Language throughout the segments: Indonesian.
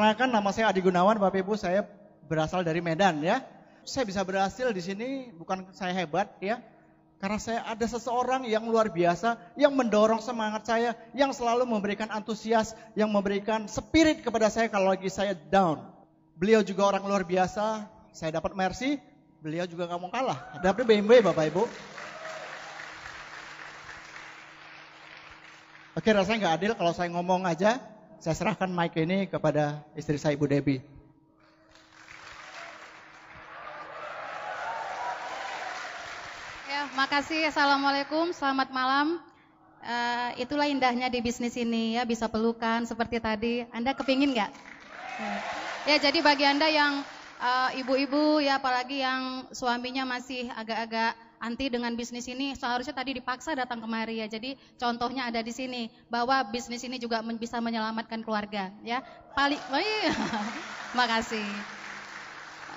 perkenalkan nama saya Adi Gunawan, Bapak Ibu, saya berasal dari Medan ya. Saya bisa berhasil di sini bukan saya hebat ya, karena saya ada seseorang yang luar biasa yang mendorong semangat saya, yang selalu memberikan antusias, yang memberikan spirit kepada saya kalau lagi saya down. Beliau juga orang luar biasa, saya dapat mercy, beliau juga nggak mau kalah. Dapat BMW Bapak Ibu. Oke rasanya nggak adil kalau saya ngomong aja, saya serahkan mic ini kepada istri saya Ibu Debbie. Ya, makasih. Assalamualaikum. Selamat malam. Uh, itulah indahnya di bisnis ini ya, bisa pelukan seperti tadi. Anda kepingin nggak? Ya, jadi bagi Anda yang eh, ibu-ibu uh, ibu -ibu, ya apalagi yang suaminya masih agak-agak anti dengan bisnis ini seharusnya tadi dipaksa datang kemari ya. Jadi contohnya ada di sini bahwa bisnis ini juga bisa menyelamatkan keluarga ya. Paling oh iya, makasih.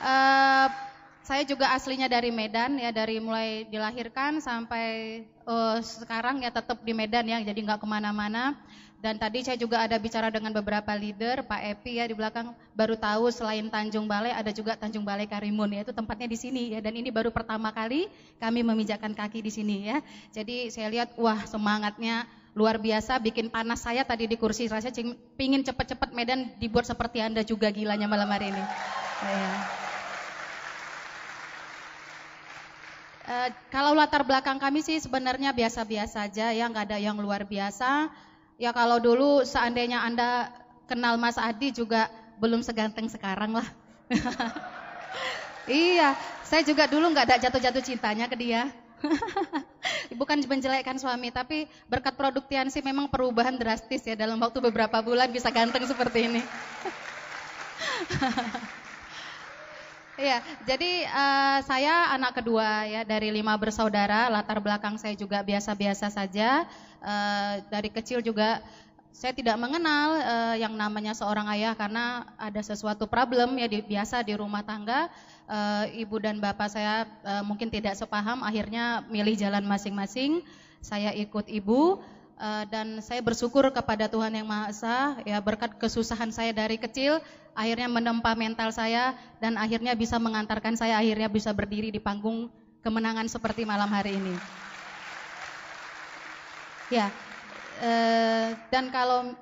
Uh, saya juga aslinya dari Medan ya dari mulai dilahirkan sampai uh, sekarang ya tetap di Medan ya jadi nggak kemana-mana dan tadi saya juga ada bicara dengan beberapa leader, Pak Epi ya di belakang baru tahu selain Tanjung Balai ada juga Tanjung Balai Karimun ya, itu tempatnya di sini ya. Dan ini baru pertama kali kami memijakkan kaki di sini ya. Jadi saya lihat wah semangatnya luar biasa bikin panas saya tadi di kursi saya pingin cepet-cepet Medan dibuat seperti Anda juga gilanya malam hari ini. Ya. Uh, kalau latar belakang kami sih sebenarnya biasa-biasa aja ya, nggak ada yang luar biasa Ya kalau dulu seandainya Anda kenal Mas Adi juga belum seganteng sekarang lah. iya, saya juga dulu nggak ada jatuh-jatuh cintanya ke dia. Bukan menjelekkan suami, tapi berkat sih memang perubahan drastis ya dalam waktu beberapa bulan bisa ganteng seperti ini. Iya, jadi uh, saya anak kedua ya dari lima bersaudara. Latar belakang saya juga biasa-biasa saja. Uh, dari kecil juga saya tidak mengenal uh, yang namanya seorang ayah karena ada sesuatu problem ya di, biasa di rumah tangga. Uh, ibu dan bapak saya uh, mungkin tidak sepaham, akhirnya milih jalan masing-masing. Saya ikut ibu. Eh, dan saya bersyukur kepada Tuhan Yang Maha Esa, ya berkat kesusahan saya dari kecil, akhirnya menempa mental saya, dan akhirnya bisa mengantarkan saya, akhirnya bisa berdiri di panggung kemenangan seperti malam hari ini. Ya, e, dan kalau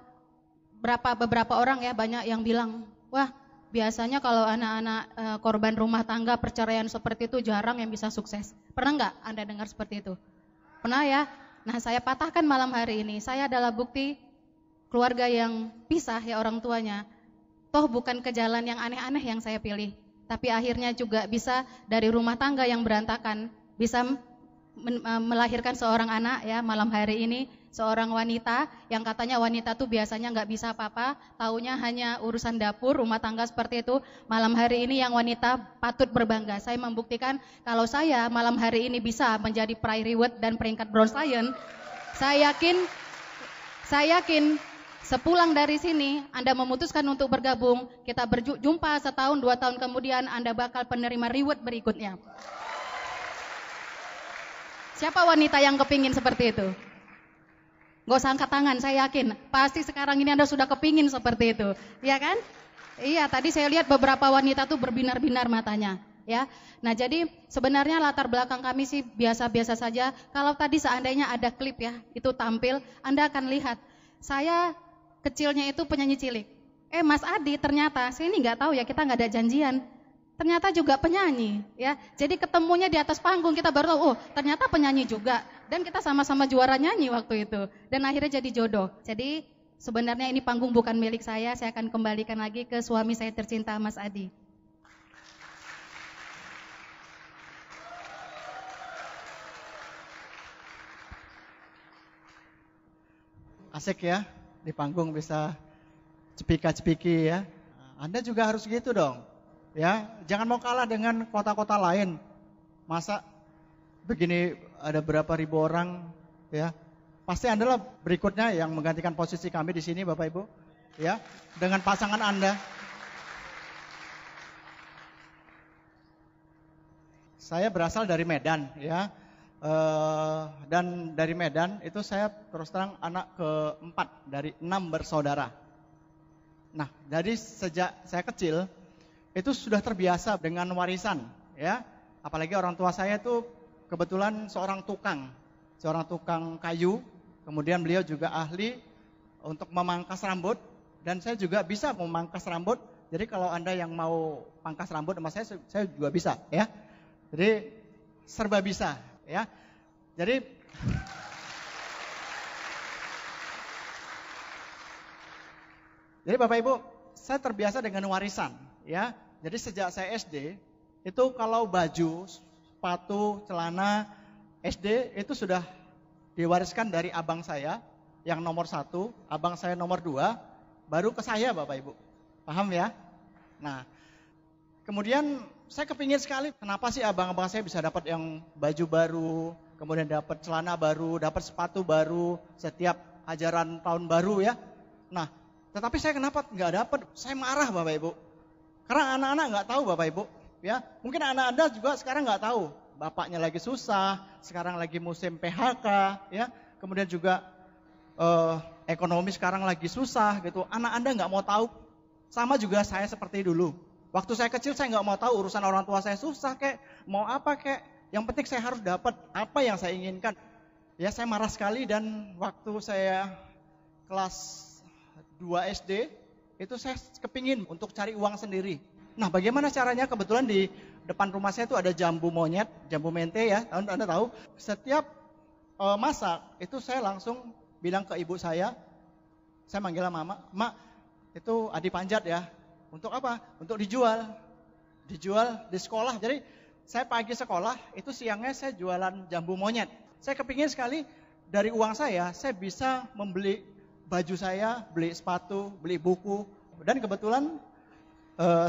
berapa beberapa orang ya banyak yang bilang, wah biasanya kalau anak-anak e, korban rumah tangga perceraian seperti itu jarang yang bisa sukses. Pernah nggak Anda dengar seperti itu? Pernah ya? Nah, saya patahkan malam hari ini. Saya adalah bukti keluarga yang pisah ya orang tuanya. Toh bukan ke jalan yang aneh-aneh yang saya pilih, tapi akhirnya juga bisa dari rumah tangga yang berantakan bisa Eh, melahirkan seorang anak ya malam hari ini seorang wanita yang katanya wanita tuh biasanya nggak bisa apa-apa, taunya hanya urusan dapur, rumah tangga seperti itu. Malam hari ini yang wanita patut berbangga. Saya membuktikan kalau saya malam hari ini bisa menjadi prai reward dan peringkat bronze lion. Saya yakin, saya yakin Sepulang dari sini, Anda memutuskan untuk bergabung. Kita berjumpa setahun, dua tahun kemudian, Anda bakal penerima reward berikutnya. Siapa wanita yang kepingin seperti itu? Gak usah angkat tangan, saya yakin. Pasti sekarang ini Anda sudah kepingin seperti itu. Iya kan? Iya, tadi saya lihat beberapa wanita tuh berbinar-binar matanya. Ya, nah jadi sebenarnya latar belakang kami sih biasa-biasa saja. Kalau tadi seandainya ada klip ya, itu tampil, Anda akan lihat. Saya kecilnya itu penyanyi cilik. Eh Mas Adi ternyata, saya ini nggak tahu ya, kita nggak ada janjian ternyata juga penyanyi ya. Jadi ketemunya di atas panggung kita baru tahu oh ternyata penyanyi juga dan kita sama-sama juara nyanyi waktu itu dan akhirnya jadi jodoh. Jadi sebenarnya ini panggung bukan milik saya, saya akan kembalikan lagi ke suami saya tercinta Mas Adi. Asik ya, di panggung bisa cepika-cepiki ya. Anda juga harus gitu dong Ya, jangan mau kalah dengan kota-kota lain. Masa begini ada berapa ribu orang ya. Pasti Anda lah berikutnya yang menggantikan posisi kami di sini Bapak Ibu. Ya, dengan pasangan Anda. Saya berasal dari Medan ya. Eh, dan dari Medan itu saya terus terang anak keempat dari enam bersaudara. Nah, dari sejak saya kecil itu sudah terbiasa dengan warisan ya. Apalagi orang tua saya itu kebetulan seorang tukang, seorang tukang kayu. Kemudian beliau juga ahli untuk memangkas rambut dan saya juga bisa memangkas rambut. Jadi kalau Anda yang mau pangkas rambut sama saya saya juga bisa ya. Jadi serba bisa ya. Jadi Jadi Bapak Ibu, saya terbiasa dengan warisan ya. Jadi sejak saya SD itu kalau baju, sepatu, celana SD itu sudah diwariskan dari abang saya yang nomor satu, abang saya nomor dua, baru ke saya Bapak Ibu. Paham ya? Nah, kemudian saya kepingin sekali kenapa sih abang-abang saya bisa dapat yang baju baru, kemudian dapat celana baru, dapat sepatu baru setiap ajaran tahun baru ya. Nah, tetapi saya kenapa nggak dapat? Saya marah Bapak Ibu. Karena anak-anak nggak tahu Bapak Ibu. Ya, mungkin anak Anda juga sekarang nggak tahu. Bapaknya lagi susah, sekarang lagi musim PHK, ya. Kemudian juga eh, ekonomi sekarang lagi susah gitu. Anak Anda nggak mau tahu. Sama juga saya seperti dulu. Waktu saya kecil saya nggak mau tahu urusan orang tua saya susah kayak mau apa kayak Yang penting saya harus dapat apa yang saya inginkan. Ya saya marah sekali dan waktu saya kelas 2 SD itu saya kepingin untuk cari uang sendiri. Nah, bagaimana caranya? Kebetulan di depan rumah saya itu ada jambu monyet, jambu mente ya, anda, anda tahu. Setiap e, masak itu saya langsung bilang ke ibu saya, saya manggil mama, mak itu adi panjat ya. Untuk apa? Untuk dijual, dijual di sekolah. Jadi saya pagi sekolah, itu siangnya saya jualan jambu monyet. Saya kepingin sekali dari uang saya, saya bisa membeli baju saya, beli sepatu, beli buku, dan kebetulan uh,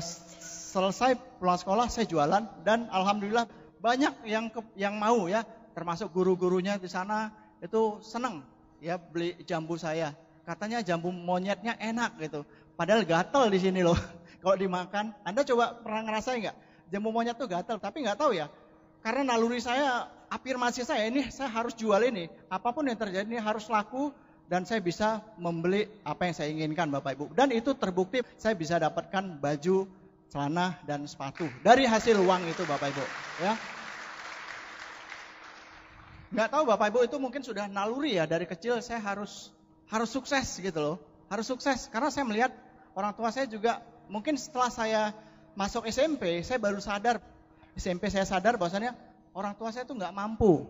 selesai pulang sekolah saya jualan dan alhamdulillah banyak yang ke, yang mau ya, termasuk guru-gurunya di sana itu seneng ya beli jambu saya. Katanya jambu monyetnya enak gitu. Padahal gatel di sini loh. Kalau dimakan, Anda coba pernah ngerasain nggak? Jambu monyet tuh gatel, tapi nggak tahu ya. Karena naluri saya, afirmasi saya ini, saya harus jual ini. Apapun yang terjadi ini harus laku, dan saya bisa membeli apa yang saya inginkan Bapak Ibu. Dan itu terbukti saya bisa dapatkan baju, celana, dan sepatu dari hasil uang itu Bapak Ibu. Ya. Nggak tahu Bapak Ibu itu mungkin sudah naluri ya dari kecil saya harus harus sukses gitu loh. Harus sukses karena saya melihat orang tua saya juga mungkin setelah saya masuk SMP saya baru sadar SMP saya sadar bahwasanya orang tua saya itu nggak mampu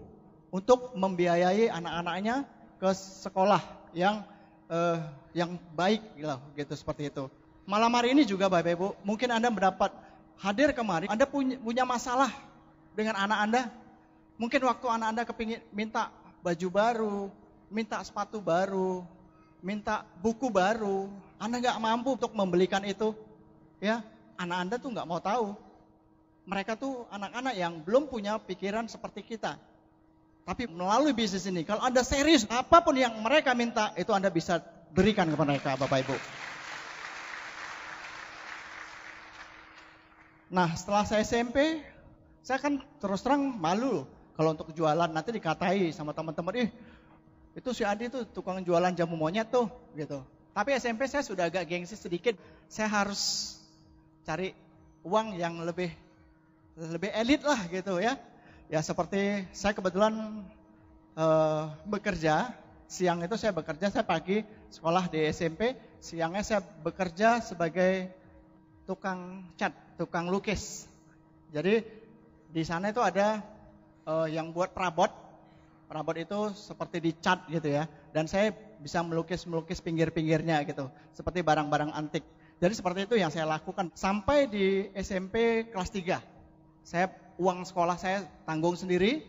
untuk membiayai anak-anaknya ke sekolah yang eh, yang baik gitu, gitu seperti itu. Malam hari ini juga Bapak Ibu, mungkin Anda mendapat hadir kemari, Anda punya, punya masalah dengan anak Anda. Mungkin waktu anak Anda kepingin minta baju baru, minta sepatu baru, minta buku baru, Anda nggak mampu untuk membelikan itu. Ya, anak Anda tuh nggak mau tahu. Mereka tuh anak-anak yang belum punya pikiran seperti kita tapi melalui bisnis ini, kalau Anda serius apapun yang mereka minta, itu Anda bisa berikan kepada mereka, Bapak Ibu. Nah, setelah saya SMP, saya kan terus terang malu kalau untuk jualan nanti dikatai sama teman-teman, ih itu si Adi itu tukang jualan jamu monyet tuh, gitu. Tapi SMP saya sudah agak gengsi sedikit, saya harus cari uang yang lebih lebih elit lah gitu ya. Ya seperti saya kebetulan uh, bekerja, siang itu saya bekerja, saya pagi sekolah di SMP, siangnya saya bekerja sebagai tukang cat, tukang lukis. Jadi di sana itu ada uh, yang buat perabot, perabot itu seperti dicat gitu ya. Dan saya bisa melukis-melukis pinggir-pinggirnya gitu, seperti barang-barang antik. Jadi seperti itu yang saya lakukan sampai di SMP kelas 3. Saya uang sekolah saya tanggung sendiri,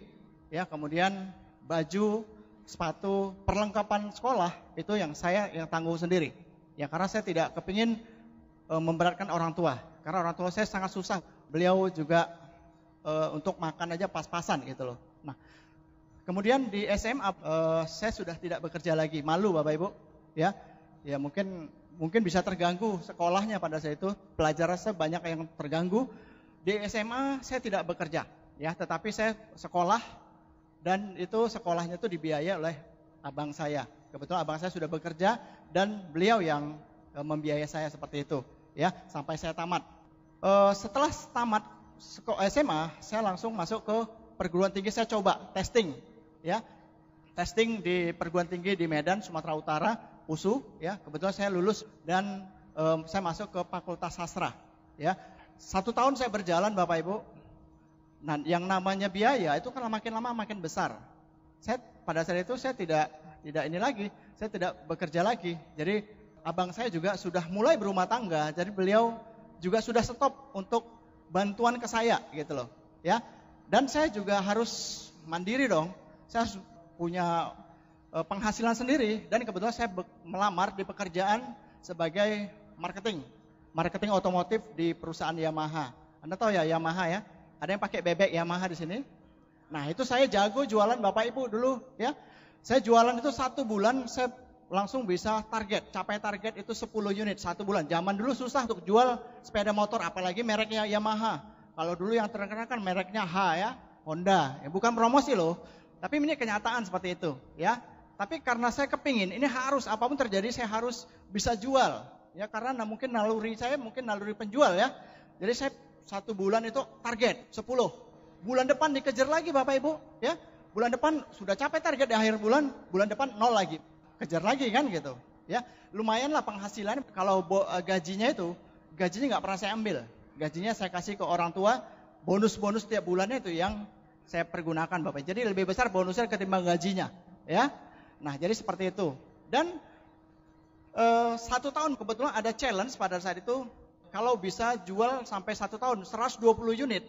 ya kemudian baju, sepatu, perlengkapan sekolah itu yang saya yang tanggung sendiri. Ya karena saya tidak kepingin e, memberatkan orang tua, karena orang tua saya sangat susah. Beliau juga e, untuk makan aja pas-pasan gitu loh. Nah, kemudian di SMA e, saya sudah tidak bekerja lagi, malu bapak ibu, ya, ya mungkin mungkin bisa terganggu sekolahnya pada saat itu, pelajaran saya banyak yang terganggu di SMA saya tidak bekerja, ya, tetapi saya sekolah dan itu sekolahnya itu dibiayai oleh abang saya. Kebetulan abang saya sudah bekerja dan beliau yang e, membiayai saya seperti itu, ya, sampai saya tamat. E, setelah tamat SMA, saya langsung masuk ke perguruan tinggi saya coba testing, ya, testing di perguruan tinggi di Medan, Sumatera Utara, USU, ya. Kebetulan saya lulus dan e, saya masuk ke Fakultas Sastra, ya. Satu tahun saya berjalan Bapak Ibu. Nah, yang namanya biaya itu kan makin lama makin besar. Saya pada saat itu saya tidak tidak ini lagi, saya tidak bekerja lagi. Jadi abang saya juga sudah mulai berumah tangga, jadi beliau juga sudah stop untuk bantuan ke saya gitu loh. Ya. Dan saya juga harus mandiri dong. Saya punya eh, penghasilan sendiri dan kebetulan saya melamar di pekerjaan sebagai marketing marketing otomotif di perusahaan Yamaha. Anda tahu ya Yamaha ya? Ada yang pakai bebek Yamaha di sini? Nah itu saya jago jualan Bapak Ibu dulu ya. Saya jualan itu satu bulan saya langsung bisa target, capai target itu 10 unit satu bulan. Zaman dulu susah untuk jual sepeda motor, apalagi mereknya Yamaha. Kalau dulu yang terkenal kan mereknya H ya, Honda. Ya, bukan promosi loh, tapi ini kenyataan seperti itu ya. Tapi karena saya kepingin, ini harus apapun terjadi saya harus bisa jual ya karena mungkin naluri saya mungkin naluri penjual ya. Jadi saya satu bulan itu target 10. Bulan depan dikejar lagi Bapak Ibu ya. Bulan depan sudah capek target di akhir bulan, bulan depan nol lagi. Kejar lagi kan gitu. Ya, lumayan lah penghasilan kalau eh, gajinya itu gajinya nggak pernah saya ambil. Gajinya saya kasih ke orang tua, bonus-bonus tiap bulannya itu yang saya pergunakan Bapak. Jadi lebih besar bonusnya ketimbang gajinya, ya. Nah, jadi seperti itu. Dan uh, satu tahun kebetulan ada challenge pada saat itu kalau bisa jual sampai satu tahun 120 unit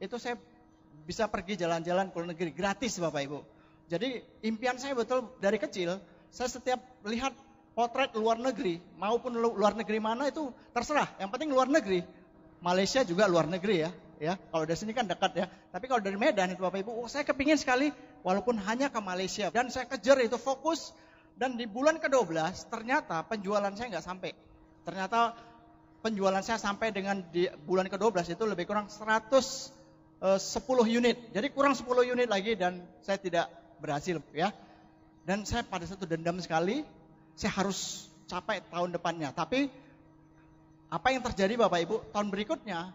itu saya bisa pergi jalan-jalan ke luar negeri gratis Bapak Ibu. Jadi impian saya betul dari kecil saya setiap lihat potret luar negeri maupun luar negeri mana itu terserah yang penting luar negeri Malaysia juga luar negeri ya ya kalau dari sini kan dekat ya tapi kalau dari Medan itu bapak ibu oh, saya kepingin sekali walaupun hanya ke Malaysia dan saya kejar itu fokus dan di bulan ke-12 ternyata penjualan saya nggak sampai. Ternyata penjualan saya sampai dengan di bulan ke-12 itu lebih kurang 110 eh, unit. Jadi kurang 10 unit lagi dan saya tidak berhasil ya. Dan saya pada satu dendam sekali, saya harus capai tahun depannya. Tapi apa yang terjadi Bapak Ibu? Tahun berikutnya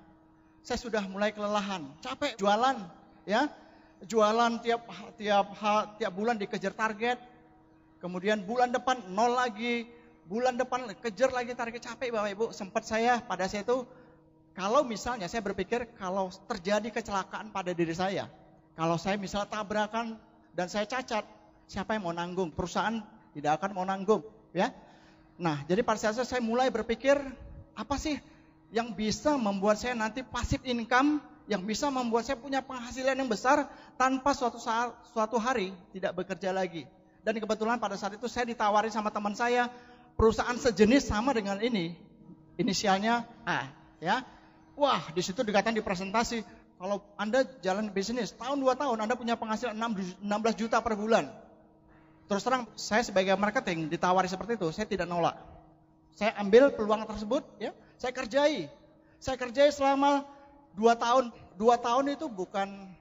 saya sudah mulai kelelahan, capek jualan ya. Jualan tiap tiap tiap bulan dikejar target, Kemudian bulan depan nol lagi, bulan depan kejar lagi target capek Bapak Ibu. Sempat saya pada saya itu kalau misalnya saya berpikir kalau terjadi kecelakaan pada diri saya, kalau saya misalnya tabrakan dan saya cacat, siapa yang mau nanggung? Perusahaan tidak akan mau nanggung, ya. Nah, jadi pada saat saya mulai berpikir apa sih yang bisa membuat saya nanti pasif income yang bisa membuat saya punya penghasilan yang besar tanpa suatu saat, suatu hari tidak bekerja lagi. Dan kebetulan pada saat itu saya ditawari sama teman saya perusahaan sejenis sama dengan ini. Inisialnya A, ya. Wah, di situ dikatakan di presentasi kalau Anda jalan bisnis tahun dua tahun Anda punya penghasilan 16 juta per bulan. Terus terang saya sebagai marketing ditawari seperti itu, saya tidak nolak. Saya ambil peluang tersebut, ya. Saya kerjai. Saya kerjai selama dua tahun. Dua tahun itu bukan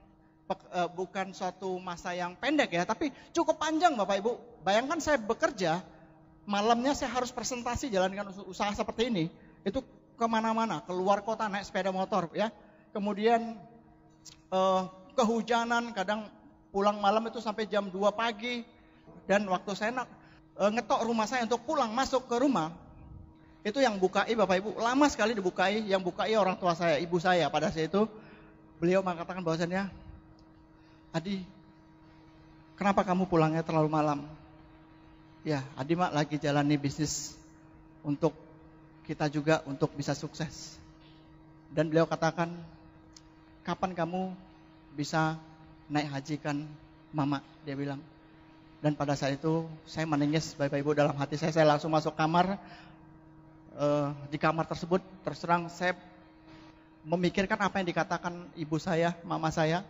E, bukan suatu masa yang pendek ya, tapi cukup panjang Bapak Ibu. Bayangkan saya bekerja, malamnya saya harus presentasi jalankan usaha seperti ini. Itu kemana-mana, keluar kota naik sepeda motor ya. Kemudian eh, kehujanan, kadang pulang malam itu sampai jam 2 pagi. Dan waktu saya nak, eh, ngetok rumah saya untuk pulang masuk ke rumah, itu yang bukai Bapak Ibu, lama sekali dibukai, yang bukai orang tua saya, ibu saya pada saat itu. Beliau mengatakan bahwasannya, Adi, kenapa kamu pulangnya terlalu malam? Ya, Adi mak lagi jalani bisnis untuk kita juga untuk bisa sukses. Dan beliau katakan, kapan kamu bisa naik haji kan mama? Dia bilang. Dan pada saat itu saya menangis bapak ibu dalam hati saya, saya langsung masuk kamar. Uh, di kamar tersebut terserang saya memikirkan apa yang dikatakan ibu saya, mama saya,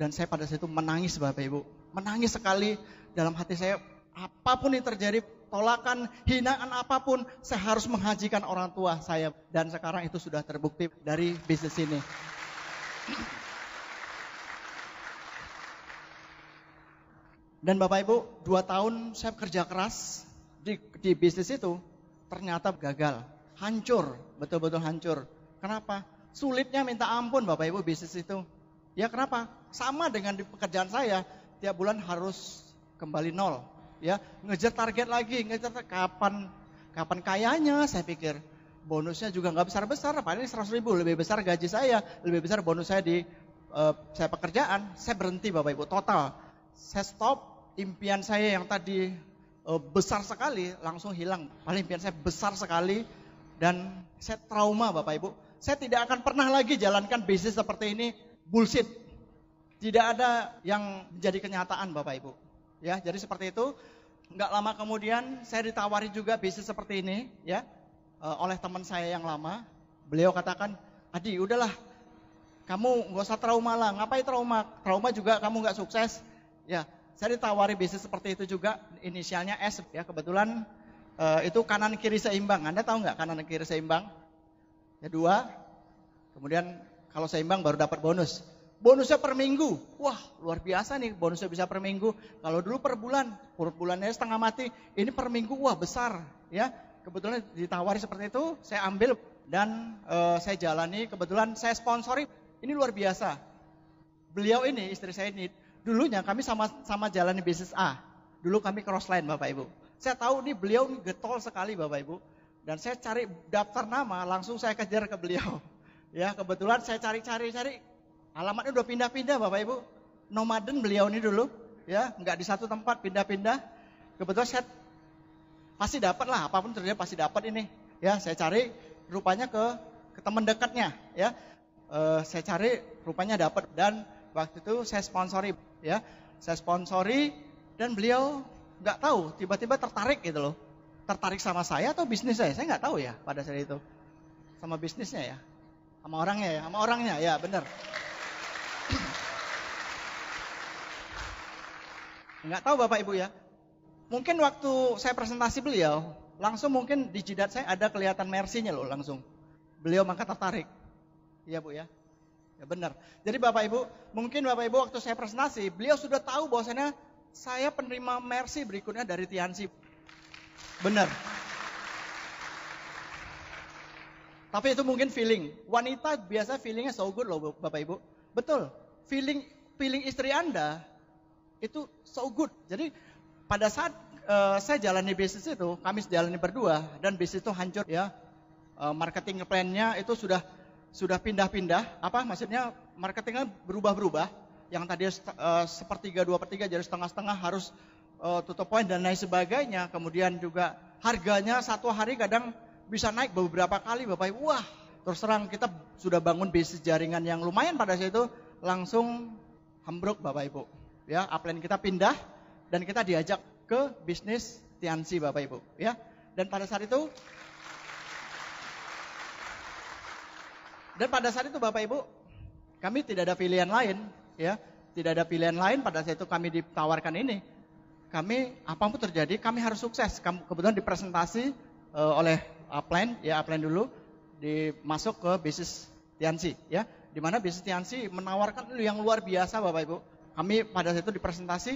dan saya pada saat itu menangis Bapak Ibu. Menangis sekali dalam hati saya. Apapun yang terjadi, tolakan, hinaan apapun, saya harus menghajikan orang tua saya. Dan sekarang itu sudah terbukti dari bisnis ini. Dan Bapak Ibu, dua tahun saya kerja keras di, di bisnis itu, ternyata gagal. Hancur, betul-betul hancur. Kenapa? Sulitnya minta ampun Bapak Ibu bisnis itu. Ya kenapa? Sama dengan di pekerjaan saya, tiap bulan harus kembali nol. Ya, ngejar target lagi, ngejar target. kapan kapan kayanya saya pikir. Bonusnya juga nggak besar-besar, paling 100 ribu lebih besar gaji saya, lebih besar bonus saya di uh, saya pekerjaan. Saya berhenti Bapak Ibu total. Saya stop impian saya yang tadi uh, besar sekali langsung hilang. Paling impian saya besar sekali dan saya trauma Bapak Ibu. Saya tidak akan pernah lagi jalankan bisnis seperti ini bullshit. Tidak ada yang menjadi kenyataan Bapak Ibu. Ya, jadi seperti itu. Nggak lama kemudian saya ditawari juga bisnis seperti ini ya e, oleh teman saya yang lama. Beliau katakan, Adi udahlah kamu nggak usah trauma lah. Ngapain trauma? Trauma juga kamu nggak sukses. Ya, saya ditawari bisnis seperti itu juga. Inisialnya S ya kebetulan e, itu kanan kiri seimbang. Anda tahu nggak kanan kiri seimbang? Ya dua. Kemudian kalau seimbang baru dapat bonus. Bonusnya per minggu. Wah, luar biasa nih bonusnya bisa per minggu. Kalau dulu per bulan, per bulannya setengah mati. Ini per minggu wah besar, ya. Kebetulan ditawari seperti itu, saya ambil dan uh, saya jalani. Kebetulan saya sponsori. Ini luar biasa. Beliau ini, istri saya ini, dulunya kami sama-sama jalani bisnis A. Dulu kami crossline Bapak Ibu. Saya tahu ini beliau getol sekali Bapak Ibu. Dan saya cari daftar nama, langsung saya kejar ke beliau. Ya kebetulan saya cari-cari-cari alamatnya udah pindah-pindah Bapak Ibu. Nomaden beliau ini dulu ya nggak di satu tempat pindah-pindah. Kebetulan saya pasti dapat lah apapun terjadi pasti dapat ini. Ya saya cari rupanya ke ke teman dekatnya ya. E, saya cari rupanya dapat dan waktu itu saya sponsori ya. Saya sponsori dan beliau nggak tahu tiba-tiba tertarik gitu loh tertarik sama saya atau bisnis saya saya nggak tahu ya pada saat itu sama bisnisnya ya sama orangnya ya, sama orangnya ya, bener. Enggak tahu Bapak Ibu ya. Mungkin waktu saya presentasi beliau, langsung mungkin di jidat saya ada kelihatan mersinya loh langsung. Beliau maka tertarik. Iya Bu ya. Ya bener. Jadi Bapak Ibu, mungkin Bapak Ibu waktu saya presentasi, beliau sudah tahu bahwasanya saya penerima mercy berikutnya dari Tiansi. Bener. Tapi itu mungkin feeling. Wanita biasa feelingnya so good loh Bapak Ibu. Betul. Feeling feeling istri Anda itu so good. Jadi pada saat uh, saya jalani bisnis itu, kami jalani berdua dan bisnis itu hancur ya. Uh, marketing plan-nya itu sudah sudah pindah-pindah. Apa maksudnya marketingnya berubah-berubah. Yang tadi uh, sepertiga, dua pertiga jadi setengah-setengah harus uh, tutup poin dan lain sebagainya. Kemudian juga harganya satu hari kadang bisa naik beberapa kali Bapak Ibu. Wah, terus terang kita sudah bangun bisnis jaringan yang lumayan pada saat itu langsung hambruk Bapak Ibu. Ya, upline kita pindah dan kita diajak ke bisnis Tiansi Bapak Ibu, ya. Dan pada saat itu Dan pada saat itu Bapak Ibu, kami tidak ada pilihan lain, ya. Tidak ada pilihan lain pada saat itu kami ditawarkan ini. Kami apapun terjadi, kami harus sukses. Kebetulan dipresentasi uh, oleh upline, ya upline dulu, dimasuk ke bisnis Tiansi, ya. Di mana bisnis Tiansi menawarkan yang luar biasa, Bapak Ibu. Kami pada saat itu di presentasi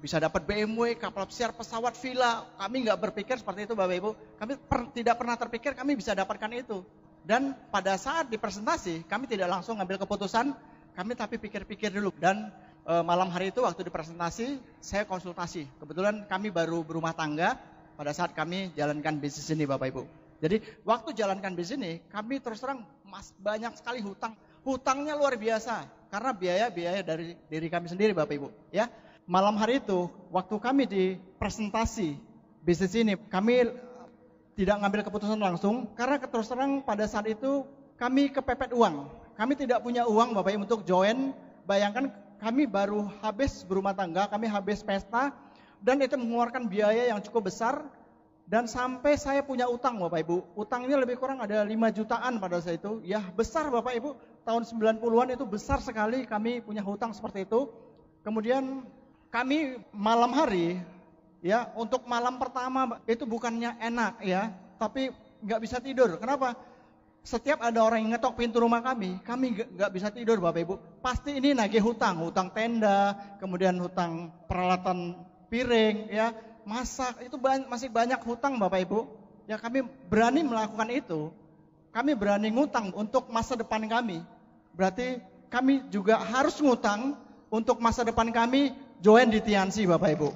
bisa dapat BMW, kapal pesiar, pesawat, villa. Kami nggak berpikir seperti itu, Bapak Ibu. Kami per, tidak pernah terpikir kami bisa dapatkan itu. Dan pada saat dipresentasi, kami tidak langsung ngambil keputusan, kami tapi pikir-pikir dulu. Dan e, malam hari itu waktu dipresentasi, saya konsultasi. Kebetulan kami baru berumah tangga pada saat kami jalankan bisnis ini, Bapak Ibu. Jadi waktu jalankan bisnis ini kami terus terang mas banyak sekali hutang. Hutangnya luar biasa karena biaya-biaya dari diri kami sendiri Bapak Ibu. Ya, malam hari itu waktu kami di presentasi bisnis ini, kami eh, tidak ngambil keputusan langsung karena terus terang pada saat itu kami kepepet uang. Kami tidak punya uang Bapak Ibu untuk join. Bayangkan kami baru habis berumah tangga, kami habis pesta dan itu mengeluarkan biaya yang cukup besar dan sampai saya punya utang Bapak Ibu. Utang ini lebih kurang ada 5 jutaan pada saat itu. Ya besar Bapak Ibu, tahun 90-an itu besar sekali kami punya hutang seperti itu. Kemudian kami malam hari ya untuk malam pertama itu bukannya enak ya, tapi nggak bisa tidur. Kenapa? Setiap ada orang yang ngetok pintu rumah kami, kami nggak bisa tidur Bapak Ibu. Pasti ini nagih hutang, hutang tenda, kemudian hutang peralatan piring ya, masak, itu banyak, masih banyak hutang Bapak Ibu. Ya kami berani melakukan itu, kami berani ngutang untuk masa depan kami. Berarti kami juga harus ngutang untuk masa depan kami join di Tiansi Bapak Ibu.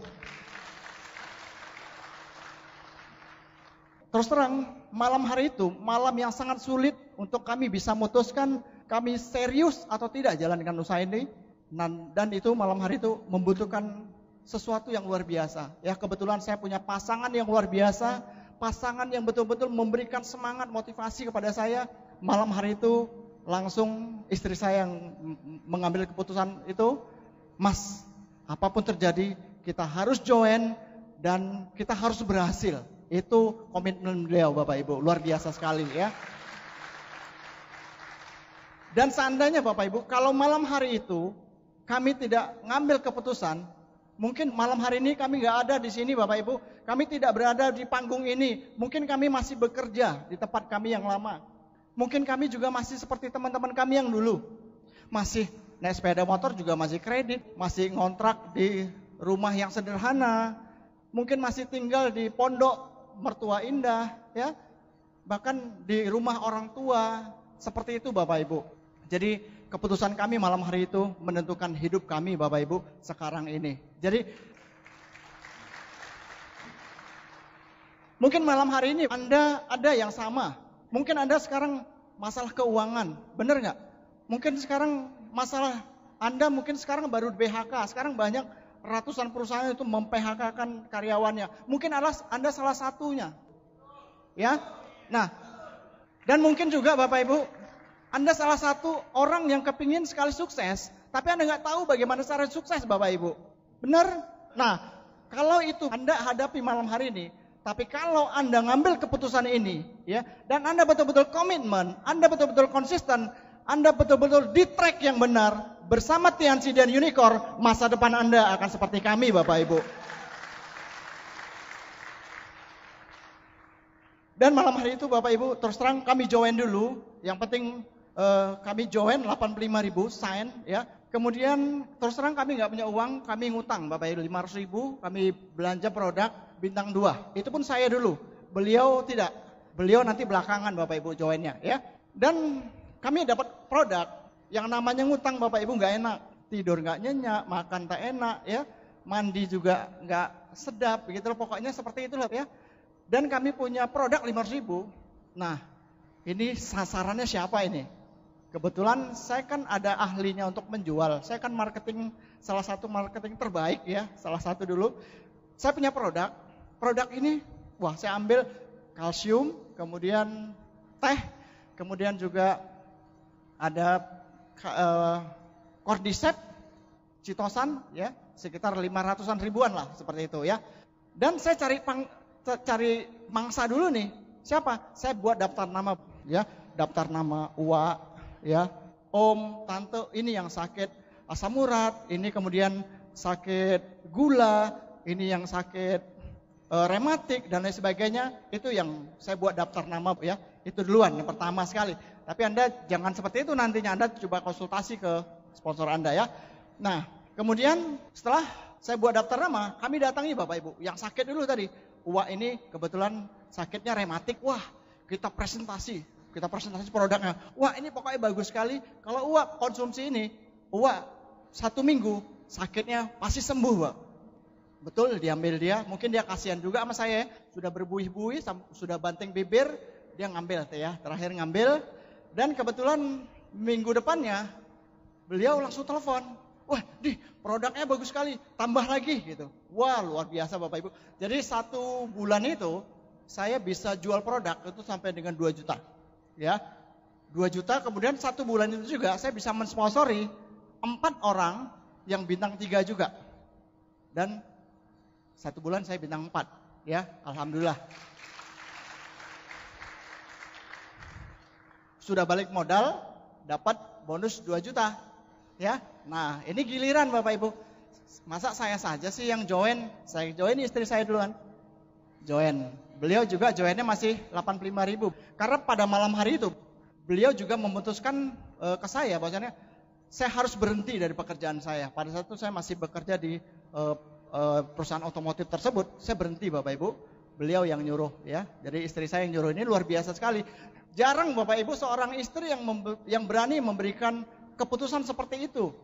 Terus terang, malam hari itu, malam yang sangat sulit untuk kami bisa memutuskan kami serius atau tidak jalankan usaha ini. Dan, dan itu malam hari itu membutuhkan sesuatu yang luar biasa. Ya kebetulan saya punya pasangan yang luar biasa, pasangan yang betul-betul memberikan semangat, motivasi kepada saya. Malam hari itu langsung istri saya yang mengambil keputusan itu, Mas, apapun terjadi kita harus join dan kita harus berhasil. Itu komitmen beliau Bapak Ibu, luar biasa sekali ya. Dan seandainya Bapak Ibu, kalau malam hari itu kami tidak ngambil keputusan, Mungkin malam hari ini kami nggak ada di sini Bapak Ibu. Kami tidak berada di panggung ini. Mungkin kami masih bekerja di tempat kami yang lama. Mungkin kami juga masih seperti teman-teman kami yang dulu. Masih naik sepeda motor juga masih kredit. Masih ngontrak di rumah yang sederhana. Mungkin masih tinggal di pondok mertua indah. ya Bahkan di rumah orang tua. Seperti itu Bapak Ibu. Jadi keputusan kami malam hari itu menentukan hidup kami Bapak Ibu sekarang ini. Jadi mungkin malam hari ini Anda ada yang sama. Mungkin Anda sekarang masalah keuangan, benar nggak? Mungkin sekarang masalah Anda mungkin sekarang baru BHK, sekarang banyak ratusan perusahaan itu memphk-kan karyawannya. Mungkin Anda salah satunya. Ya? Nah, dan mungkin juga Bapak Ibu anda salah satu orang yang kepingin sekali sukses, tapi Anda nggak tahu bagaimana cara sukses Bapak Ibu. Benar? Nah, kalau itu Anda hadapi malam hari ini, tapi kalau Anda ngambil keputusan ini, ya, dan Anda betul-betul komitmen, Anda betul-betul konsisten, Anda betul-betul di track yang benar, bersama Tianci dan Unicorn, masa depan Anda akan seperti kami Bapak Ibu. Dan malam hari itu Bapak Ibu terus terang kami join dulu. Yang penting uh, kami join 85 ribu sign ya. Kemudian terus terang kami nggak punya uang, kami ngutang Bapak Ibu 500 ribu, kami belanja produk bintang 2. Itu pun saya dulu, beliau tidak. Beliau nanti belakangan Bapak Ibu joinnya ya. Dan kami dapat produk yang namanya ngutang Bapak Ibu nggak enak. Tidur nggak nyenyak, makan tak enak ya. Mandi juga nggak sedap, gitu, loh. Pokoknya seperti itulah ya. Dan kami punya produk 500 ribu. Nah, ini sasarannya siapa ini? Kebetulan saya kan ada ahlinya untuk menjual. Saya kan marketing salah satu marketing terbaik ya, salah satu dulu. Saya punya produk. Produk ini wah saya ambil kalsium, kemudian teh, kemudian juga ada uh, cordyceps, citosan ya, sekitar 500-an ribuan lah seperti itu ya. Dan saya cari pang, cari mangsa dulu nih. Siapa? Saya buat daftar nama ya, daftar nama UA, ya om tante ini yang sakit asam urat ini kemudian sakit gula ini yang sakit e, rematik dan lain sebagainya itu yang saya buat daftar nama ya itu duluan yang pertama sekali tapi anda jangan seperti itu nantinya anda coba konsultasi ke sponsor anda ya nah kemudian setelah saya buat daftar nama kami datangi bapak ibu yang sakit dulu tadi Wah ini kebetulan sakitnya rematik wah kita presentasi kita presentasi produknya. Wah ini pokoknya bagus sekali. Kalau uap konsumsi ini, uap satu minggu sakitnya pasti sembuh pak. Betul diambil dia, mungkin dia kasihan juga sama saya Sudah berbuih-buih, sudah banting bibir, dia ngambil teh ya. Terakhir ngambil dan kebetulan minggu depannya beliau langsung telepon. Wah, di produknya bagus sekali, tambah lagi gitu. Wah, luar biasa Bapak Ibu. Jadi satu bulan itu saya bisa jual produk itu sampai dengan 2 juta ya 2 juta kemudian satu bulan itu juga saya bisa mensponsori empat orang yang bintang tiga juga dan satu bulan saya bintang empat ya alhamdulillah sudah balik modal dapat bonus 2 juta ya nah ini giliran bapak ibu masa saya saja sih yang join saya join istri saya duluan join. Beliau juga joinnya masih 85 ribu. Karena pada malam hari itu beliau juga memutuskan e, ke saya bahwasanya saya harus berhenti dari pekerjaan saya. Pada saat itu saya masih bekerja di e, e, perusahaan otomotif tersebut. Saya berhenti Bapak Ibu. Beliau yang nyuruh ya. Jadi istri saya yang nyuruh ini luar biasa sekali. Jarang Bapak Ibu seorang istri yang yang berani memberikan keputusan seperti itu.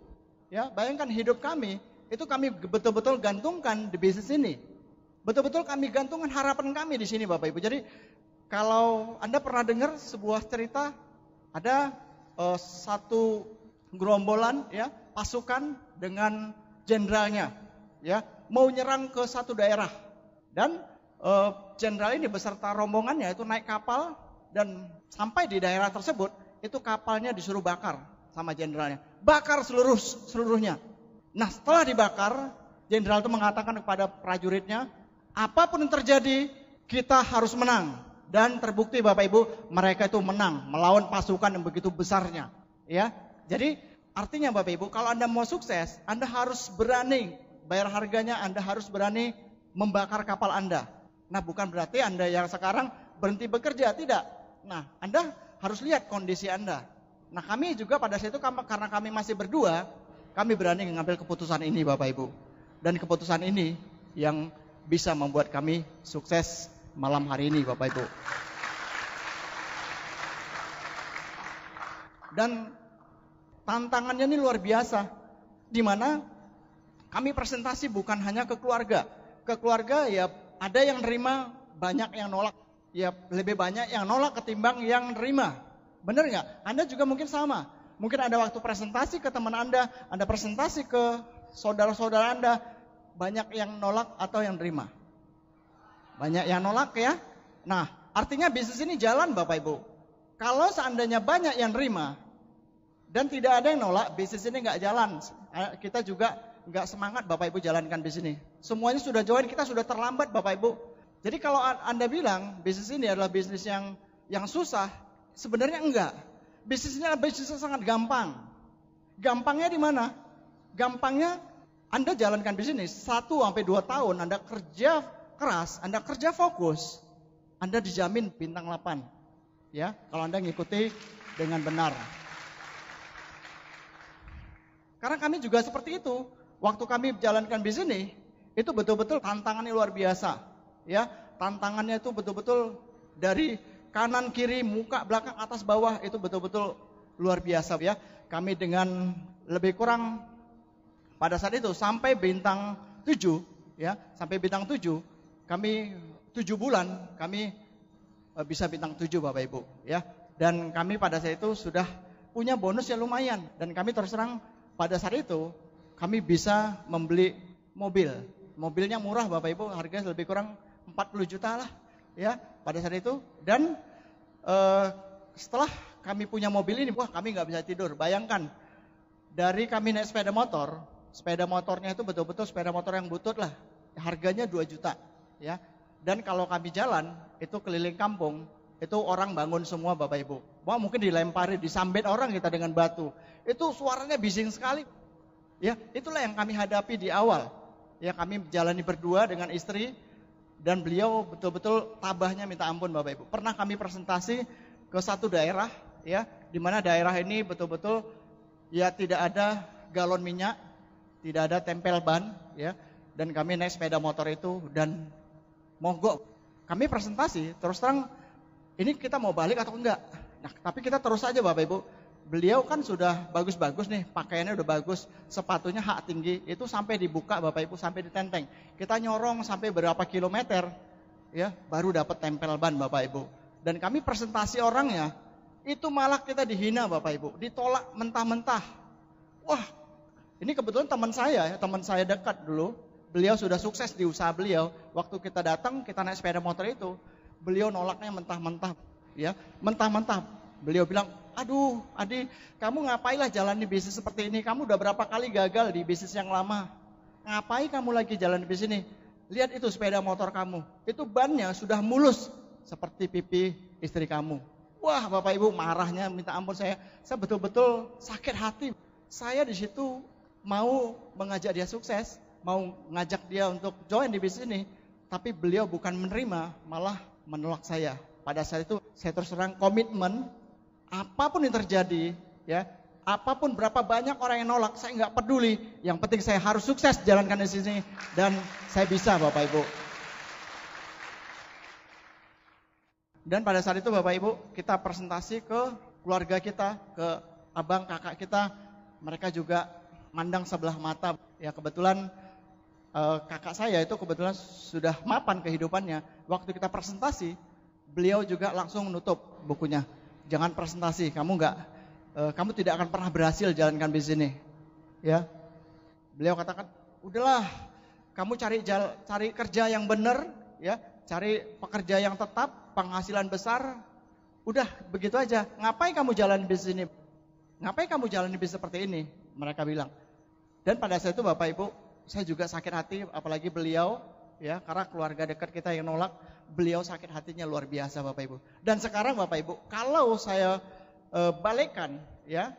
Ya, bayangkan hidup kami itu kami betul-betul gantungkan di bisnis ini Betul-betul kami gantungan harapan kami di sini Bapak Ibu. Jadi kalau Anda pernah dengar sebuah cerita ada uh, satu gerombolan ya, pasukan dengan jenderalnya ya, mau nyerang ke satu daerah. Dan eh, jenderal uh, ini beserta rombongannya itu naik kapal dan sampai di daerah tersebut itu kapalnya disuruh bakar sama jenderalnya. Bakar seluruh seluruhnya. Nah, setelah dibakar, jenderal itu mengatakan kepada prajuritnya, apapun yang terjadi, kita harus menang. Dan terbukti Bapak Ibu, mereka itu menang melawan pasukan yang begitu besarnya. Ya, jadi artinya Bapak Ibu, kalau Anda mau sukses, Anda harus berani bayar harganya, Anda harus berani membakar kapal Anda. Nah, bukan berarti Anda yang sekarang berhenti bekerja, tidak. Nah, Anda harus lihat kondisi Anda. Nah, kami juga pada saat itu karena kami masih berdua, kami berani mengambil keputusan ini Bapak Ibu. Dan keputusan ini yang bisa membuat kami sukses malam hari ini Bapak Ibu. Dan tantangannya ini luar biasa. Di mana kami presentasi bukan hanya ke keluarga. Ke keluarga ya ada yang nerima, banyak yang nolak. Ya lebih banyak yang nolak ketimbang yang nerima. Benar nggak? Anda juga mungkin sama. Mungkin ada waktu presentasi ke teman Anda, Anda presentasi ke saudara-saudara Anda, banyak yang nolak atau yang terima? Banyak yang nolak ya. Nah, artinya bisnis ini jalan Bapak Ibu. Kalau seandainya banyak yang terima dan tidak ada yang nolak, bisnis ini nggak jalan. Eh, kita juga nggak semangat Bapak Ibu jalankan bisnis ini Semuanya sudah join, kita sudah terlambat Bapak Ibu. Jadi kalau Anda bilang bisnis ini adalah bisnis yang yang susah, sebenarnya enggak. Bisnisnya bisnisnya sangat gampang. Gampangnya di mana? Gampangnya anda jalankan bisnis satu sampai dua tahun, Anda kerja keras, Anda kerja fokus, Anda dijamin bintang 8. Ya, kalau Anda ngikuti dengan benar. Karena kami juga seperti itu. Waktu kami jalankan bisnis, itu betul-betul tantangannya luar biasa. Ya, tantangannya itu betul-betul dari kanan kiri, muka belakang, atas bawah itu betul-betul luar biasa ya. Kami dengan lebih kurang pada saat itu sampai bintang 7 ya, sampai bintang 7 kami 7 bulan kami eh, bisa bintang 7 Bapak Ibu ya. Dan kami pada saat itu sudah punya bonus yang lumayan dan kami terserang pada saat itu kami bisa membeli mobil. Mobilnya murah Bapak Ibu, harganya lebih kurang 40 juta lah ya pada saat itu dan eh, setelah kami punya mobil ini, wah kami nggak bisa tidur. Bayangkan dari kami naik sepeda motor sepeda motornya itu betul-betul sepeda motor yang butut lah. Harganya 2 juta ya. Dan kalau kami jalan itu keliling kampung, itu orang bangun semua Bapak Ibu. Wah, mungkin dilempari, disambet orang kita dengan batu. Itu suaranya bising sekali. Ya, itulah yang kami hadapi di awal. Ya, kami jalani berdua dengan istri dan beliau betul-betul tabahnya minta ampun Bapak Ibu. Pernah kami presentasi ke satu daerah ya, di mana daerah ini betul-betul ya tidak ada galon minyak, tidak ada tempel ban, ya. Dan kami naik sepeda motor itu dan mogok. Kami presentasi, terus terang ini kita mau balik atau enggak. Nah, tapi kita terus aja Bapak Ibu. Beliau kan sudah bagus-bagus nih, pakaiannya udah bagus, sepatunya hak tinggi, itu sampai dibuka Bapak Ibu sampai ditenteng. Kita nyorong sampai berapa kilometer, ya baru dapat tempel ban Bapak Ibu. Dan kami presentasi orangnya, itu malah kita dihina Bapak Ibu, ditolak mentah-mentah. Wah, ini kebetulan teman saya, ya, teman saya dekat dulu. Beliau sudah sukses di usaha beliau. Waktu kita datang, kita naik sepeda motor itu, beliau nolaknya mentah-mentah, ya, mentah-mentah. Beliau bilang, aduh, Adi, kamu ngapainlah jalan di bisnis seperti ini? Kamu udah berapa kali gagal di bisnis yang lama? Ngapain kamu lagi jalan di bisnis ini? Lihat itu sepeda motor kamu, itu bannya sudah mulus seperti pipi istri kamu. Wah, Bapak Ibu marahnya minta ampun saya. Saya betul-betul sakit hati. Saya di situ mau mengajak dia sukses, mau ngajak dia untuk join di bisnis ini, tapi beliau bukan menerima, malah menolak saya. Pada saat itu saya terus terang komitmen, apapun yang terjadi, ya, apapun berapa banyak orang yang nolak, saya nggak peduli. Yang penting saya harus sukses jalankan di sini dan saya bisa, Bapak Ibu. Dan pada saat itu Bapak Ibu, kita presentasi ke keluarga kita, ke abang kakak kita, mereka juga mandang sebelah mata. Ya kebetulan uh, kakak saya itu kebetulan sudah mapan kehidupannya. Waktu kita presentasi, beliau juga langsung nutup bukunya. Jangan presentasi, kamu nggak, uh, kamu tidak akan pernah berhasil jalankan bisnis ini. Ya, beliau katakan, udahlah, kamu cari jal, cari kerja yang benar, ya, cari pekerja yang tetap, penghasilan besar. Udah begitu aja. Ngapain kamu jalan bisnis ini? Ngapain kamu jalan bisnis seperti ini? mereka bilang. Dan pada saat itu Bapak Ibu, saya juga sakit hati apalagi beliau ya karena keluarga dekat kita yang nolak, beliau sakit hatinya luar biasa Bapak Ibu. Dan sekarang Bapak Ibu, kalau saya e, balikan ya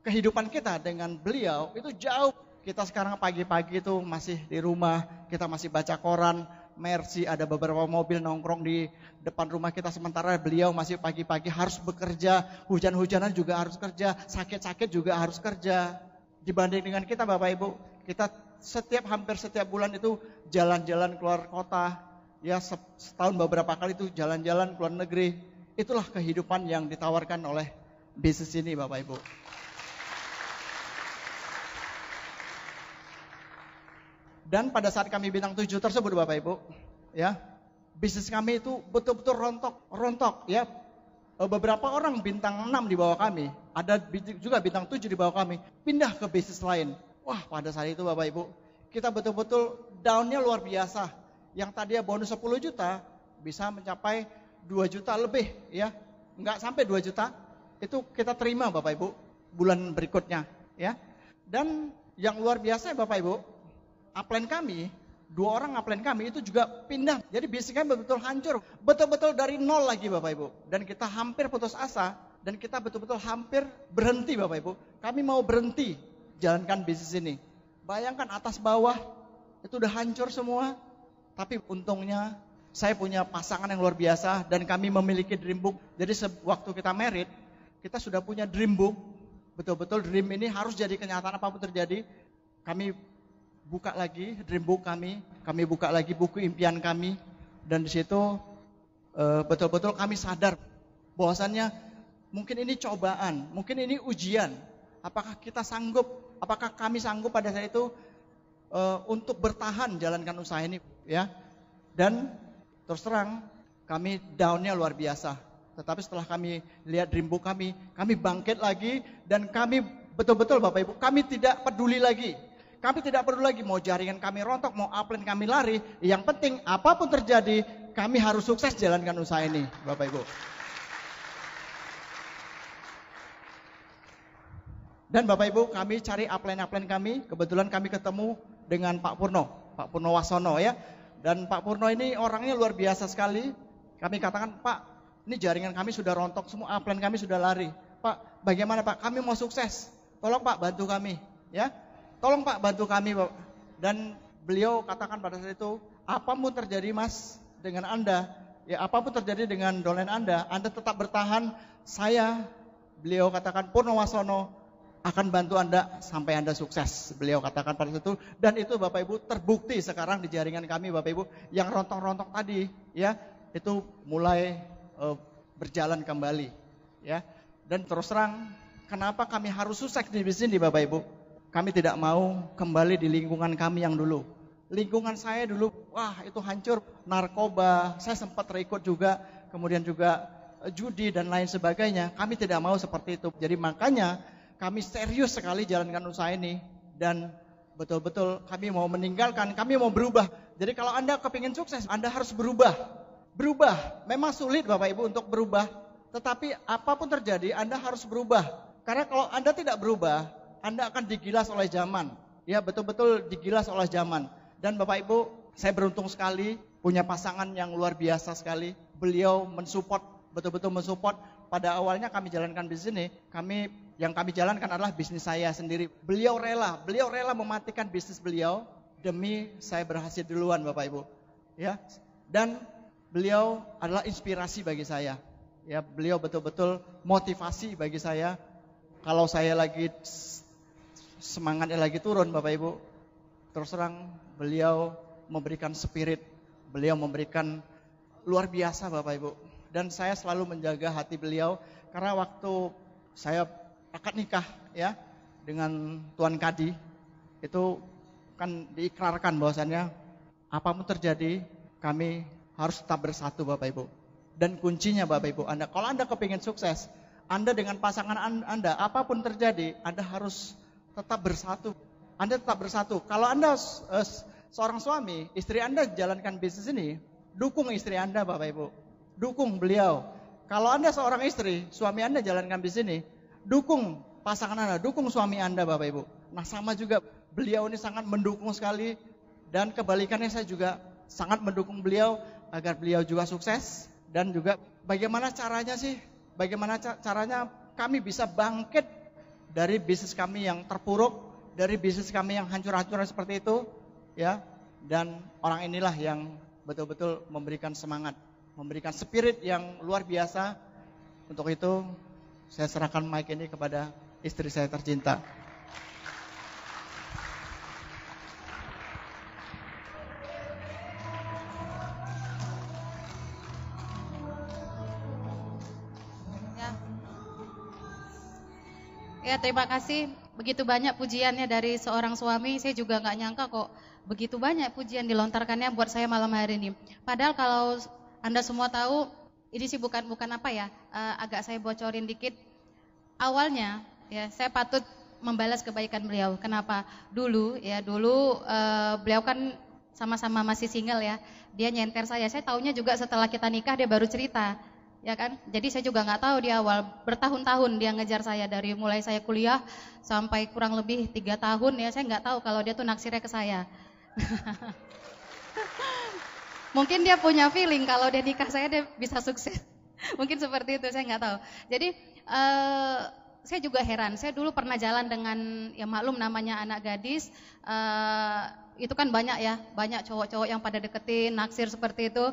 kehidupan kita dengan beliau itu jauh. Kita sekarang pagi-pagi itu masih di rumah, kita masih baca koran, Mercy ada beberapa mobil nongkrong di depan rumah kita sementara beliau masih pagi-pagi harus bekerja, hujan-hujanan juga harus kerja, sakit-sakit juga harus kerja dibanding dengan kita Bapak Ibu, kita setiap hampir setiap bulan itu jalan-jalan keluar kota, ya setahun beberapa kali itu jalan-jalan keluar negeri. Itulah kehidupan yang ditawarkan oleh bisnis ini Bapak Ibu. Dan pada saat kami bintang tujuh tersebut Bapak Ibu, ya, bisnis kami itu betul-betul rontok, rontok ya. Beberapa orang bintang 6 di bawah kami, ada juga bintang tujuh di bawah kami. Pindah ke bisnis lain. Wah, pada saat itu Bapak Ibu, kita betul-betul downnya luar biasa. Yang tadinya bonus 10 juta bisa mencapai 2 juta lebih ya. Enggak sampai 2 juta. Itu kita terima Bapak Ibu bulan berikutnya ya. Dan yang luar biasa Bapak Ibu, upline kami dua orang upline kami itu juga pindah. Jadi bisnis kami betul-betul hancur. Betul-betul dari nol lagi Bapak Ibu. Dan kita hampir putus asa dan kita betul-betul hampir berhenti Bapak Ibu. Kami mau berhenti jalankan bisnis ini. Bayangkan atas bawah itu udah hancur semua. Tapi untungnya saya punya pasangan yang luar biasa dan kami memiliki dream book. Jadi waktu kita merit, kita sudah punya dream book. Betul-betul dream ini harus jadi kenyataan apapun terjadi. Kami buka lagi dream book kami, kami buka lagi buku impian kami dan di situ eh, betul-betul kami sadar bahwasannya mungkin ini cobaan, mungkin ini ujian. Apakah kita sanggup, apakah kami sanggup pada saat itu uh, untuk bertahan jalankan usaha ini ya. Dan terus terang kami daunnya luar biasa. Tetapi setelah kami lihat dream book kami, kami bangkit lagi dan kami betul-betul Bapak Ibu, kami tidak peduli lagi. Kami tidak perlu lagi mau jaringan kami rontok, mau upline kami lari. Yang penting apapun terjadi, kami harus sukses jalankan usaha ini, Bapak Ibu. Dan Bapak Ibu kami cari upline-upline kami, kebetulan kami ketemu dengan Pak Purno, Pak Purno Wasono ya. Dan Pak Purno ini orangnya luar biasa sekali. Kami katakan, Pak, ini jaringan kami sudah rontok semua, upline kami sudah lari. Pak, bagaimana Pak? Kami mau sukses. Tolong Pak bantu kami, ya. Tolong Pak bantu kami, Pak. Dan beliau katakan pada saat itu, apapun terjadi Mas dengan Anda, ya apapun terjadi dengan dolen Anda, Anda tetap bertahan. Saya, beliau katakan Purno Wasono akan bantu Anda sampai Anda sukses. Beliau katakan pada itu dan itu Bapak Ibu terbukti sekarang di jaringan kami Bapak Ibu yang rontok rontok tadi ya itu mulai uh, berjalan kembali ya. Dan terus terang kenapa kami harus sukses di bisnis, di Bapak Ibu? Kami tidak mau kembali di lingkungan kami yang dulu. Lingkungan saya dulu wah itu hancur narkoba, saya sempat terikut juga kemudian juga eh, judi dan lain sebagainya. Kami tidak mau seperti itu. Jadi makanya kami serius sekali jalankan usaha ini dan betul-betul kami mau meninggalkan, kami mau berubah. Jadi kalau Anda kepingin sukses, Anda harus berubah. Berubah, memang sulit Bapak Ibu untuk berubah, tetapi apapun terjadi Anda harus berubah. Karena kalau Anda tidak berubah, Anda akan digilas oleh zaman. Ya, betul-betul digilas oleh zaman. Dan Bapak Ibu, saya beruntung sekali punya pasangan yang luar biasa sekali. Beliau mensupport, betul-betul mensupport. Pada awalnya kami jalankan bisnis ini, kami yang kami jalankan adalah bisnis saya sendiri. Beliau rela, beliau rela mematikan bisnis beliau demi saya berhasil duluan Bapak Ibu. Ya. Dan beliau adalah inspirasi bagi saya. Ya, beliau betul-betul motivasi bagi saya kalau saya lagi semangatnya lagi turun Bapak Ibu. Terus terang beliau memberikan spirit, beliau memberikan luar biasa Bapak Ibu. Dan saya selalu menjaga hati beliau karena waktu saya akad nikah ya dengan Tuan Kadi itu kan diikrarkan bahwasannya apapun terjadi kami harus tetap bersatu Bapak Ibu. Dan kuncinya Bapak Ibu Anda, kalau Anda kepingin sukses, Anda dengan pasangan Anda, apapun terjadi, Anda harus tetap bersatu. Anda tetap bersatu. Kalau Anda eh, seorang suami, istri Anda jalankan bisnis ini, dukung istri Anda Bapak Ibu. Dukung beliau. Kalau Anda seorang istri, suami Anda jalankan bisnis ini, dukung pasangan Anda, dukung suami Anda Bapak Ibu. Nah sama juga beliau ini sangat mendukung sekali dan kebalikannya saya juga sangat mendukung beliau agar beliau juga sukses dan juga bagaimana caranya sih, bagaimana caranya kami bisa bangkit dari bisnis kami yang terpuruk, dari bisnis kami yang hancur-hancuran seperti itu, ya. Dan orang inilah yang betul-betul memberikan semangat, memberikan spirit yang luar biasa. Untuk itu saya serahkan mic ini kepada istri saya tercinta. Ya. ya terima kasih begitu banyak pujiannya dari seorang suami. Saya juga nggak nyangka kok begitu banyak pujian dilontarkannya buat saya malam hari ini. Padahal kalau anda semua tahu ini sih bukan bukan apa ya uh, agak saya bocorin dikit. Awalnya ya saya patut membalas kebaikan beliau. Kenapa? Dulu ya dulu uh, beliau kan sama-sama masih single ya. Dia nyenter saya. Saya taunya juga setelah kita nikah dia baru cerita. Ya kan? Jadi saya juga nggak tahu di awal bertahun-tahun dia ngejar saya dari mulai saya kuliah sampai kurang lebih tiga tahun ya saya nggak tahu kalau dia tuh naksirnya ke saya. Mungkin dia punya feeling kalau dia nikah saya dia bisa sukses. Mungkin seperti itu, saya nggak tahu. Jadi uh, saya juga heran. Saya dulu pernah jalan dengan ya maklum namanya anak gadis. uh, itu kan banyak ya, banyak cowok-cowok yang pada deketin, naksir seperti itu.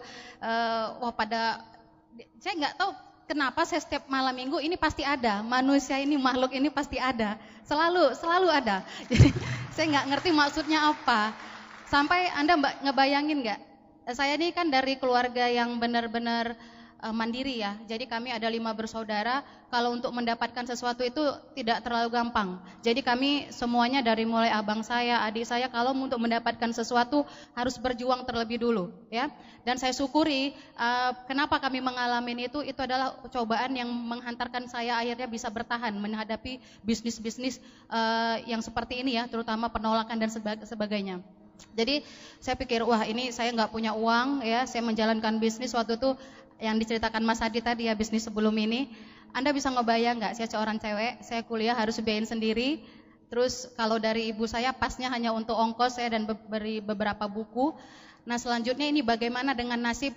uh, wah pada saya nggak tahu kenapa saya setiap malam minggu ini pasti ada manusia ini makhluk ini pasti ada selalu selalu ada jadi saya nggak ngerti maksudnya apa sampai anda mbak ngebayangin nggak saya ini kan dari keluarga yang benar-benar uh, mandiri ya. Jadi kami ada lima bersaudara. Kalau untuk mendapatkan sesuatu itu tidak terlalu gampang. Jadi kami semuanya dari mulai abang saya, adik saya, kalau untuk mendapatkan sesuatu harus berjuang terlebih dulu, ya. Dan saya syukuri uh, kenapa kami mengalami itu. Itu adalah cobaan yang menghantarkan saya akhirnya bisa bertahan menghadapi bisnis-bisnis uh, yang seperti ini ya, terutama penolakan dan sebagainya. Jadi saya pikir wah ini saya nggak punya uang ya, saya menjalankan bisnis waktu itu yang diceritakan Mas Hadi tadi ya bisnis sebelum ini, Anda bisa ngebayang nggak saya seorang cewek, saya kuliah harus biayain sendiri, terus kalau dari ibu saya pasnya hanya untuk ongkos saya dan beri beberapa buku. Nah selanjutnya ini bagaimana dengan nasib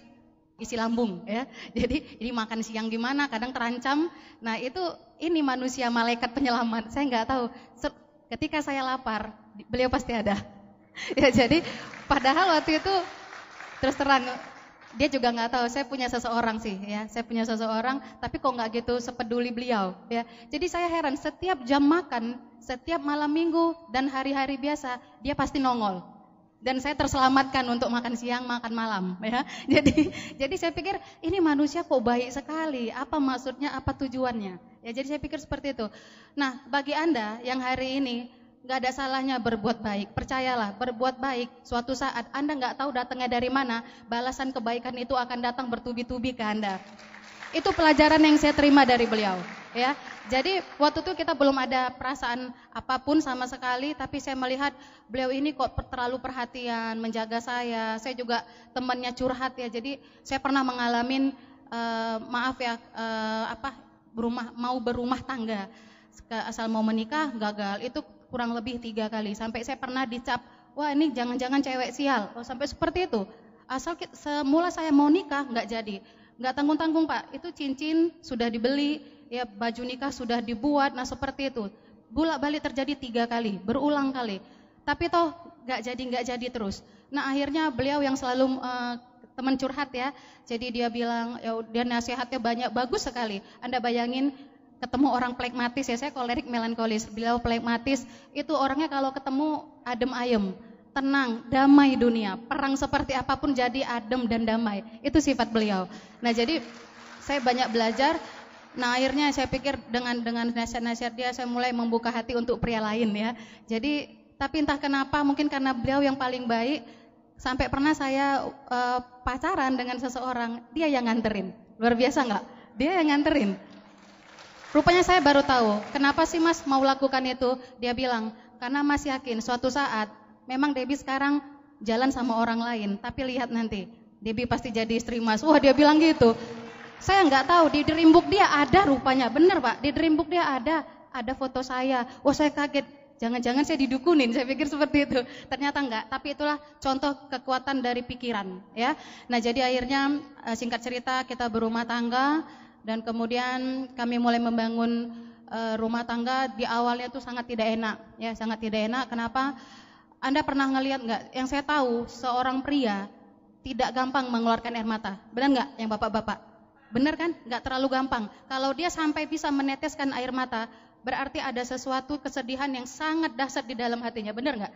isi lambung ya. Jadi ini makan siang gimana, kadang terancam. Nah itu ini manusia malaikat penyelamat, saya nggak tahu. Ketika saya lapar, beliau pasti ada. ya jadi padahal waktu itu terus terang dia juga nggak tahu. Saya punya seseorang sih, ya. Saya punya seseorang, tapi kok nggak gitu sepeduli beliau, ya. Jadi saya heran. Setiap jam makan, setiap malam minggu dan hari-hari biasa, dia pasti nongol. Dan saya terselamatkan untuk makan siang, makan malam, ya. Jadi, jadi saya pikir ini manusia kok baik sekali. Apa maksudnya? Apa tujuannya? Ya, jadi saya pikir seperti itu. Nah, bagi anda yang hari ini nggak ada salahnya berbuat baik. Percayalah, berbuat baik suatu saat Anda nggak tahu datangnya dari mana, balasan kebaikan itu akan datang bertubi-tubi ke Anda. Itu pelajaran yang saya terima dari beliau. Ya, jadi waktu itu kita belum ada perasaan apapun sama sekali, tapi saya melihat beliau ini kok terlalu perhatian, menjaga saya. Saya juga temannya curhat ya, jadi saya pernah mengalami uh, eh, maaf ya uh, apa berumah mau berumah tangga asal mau menikah gagal itu kurang lebih tiga kali sampai saya pernah dicap wah ini jangan-jangan cewek sial oh, sampai seperti itu asal semula saya mau nikah nggak jadi nggak tanggung-tanggung pak itu cincin sudah dibeli ya baju nikah sudah dibuat nah seperti itu bolak balik terjadi tiga kali berulang kali tapi toh nggak jadi nggak jadi terus nah akhirnya beliau yang selalu uh, teman curhat ya jadi dia bilang ya dia nasihatnya banyak bagus sekali anda bayangin ketemu orang plekmatis ya saya kolerik melankolis beliau plekmatis itu orangnya kalau ketemu adem ayem tenang damai dunia perang seperti apapun jadi adem dan damai itu sifat beliau nah jadi saya banyak belajar Nah akhirnya saya pikir dengan dengan nasihat-nasihat dia saya mulai membuka hati untuk pria lain ya. Jadi tapi entah kenapa mungkin karena beliau yang paling baik sampai pernah saya uh, pacaran dengan seseorang dia yang nganterin luar biasa nggak? Dia yang nganterin. Rupanya saya baru tahu, kenapa sih Mas mau lakukan itu? Dia bilang, karena Mas yakin suatu saat memang Debbie sekarang jalan sama orang lain, tapi lihat nanti Debbie pasti jadi istri Mas. Wah dia bilang gitu. Saya nggak tahu di dream book dia ada rupanya, bener Pak, di dream book dia ada, ada foto saya. Wah saya kaget, jangan-jangan saya didukunin, saya pikir seperti itu. Ternyata nggak. tapi itulah contoh kekuatan dari pikiran ya. Nah jadi akhirnya eh, singkat cerita kita berumah tangga, dan kemudian kami mulai membangun uh, rumah tangga di awalnya itu sangat tidak enak ya sangat tidak enak kenapa anda pernah ngelihat nggak yang saya tahu seorang pria tidak gampang mengeluarkan air mata benar nggak yang bapak-bapak benar kan nggak terlalu gampang kalau dia sampai bisa meneteskan air mata berarti ada sesuatu kesedihan yang sangat dasar di dalam hatinya benar nggak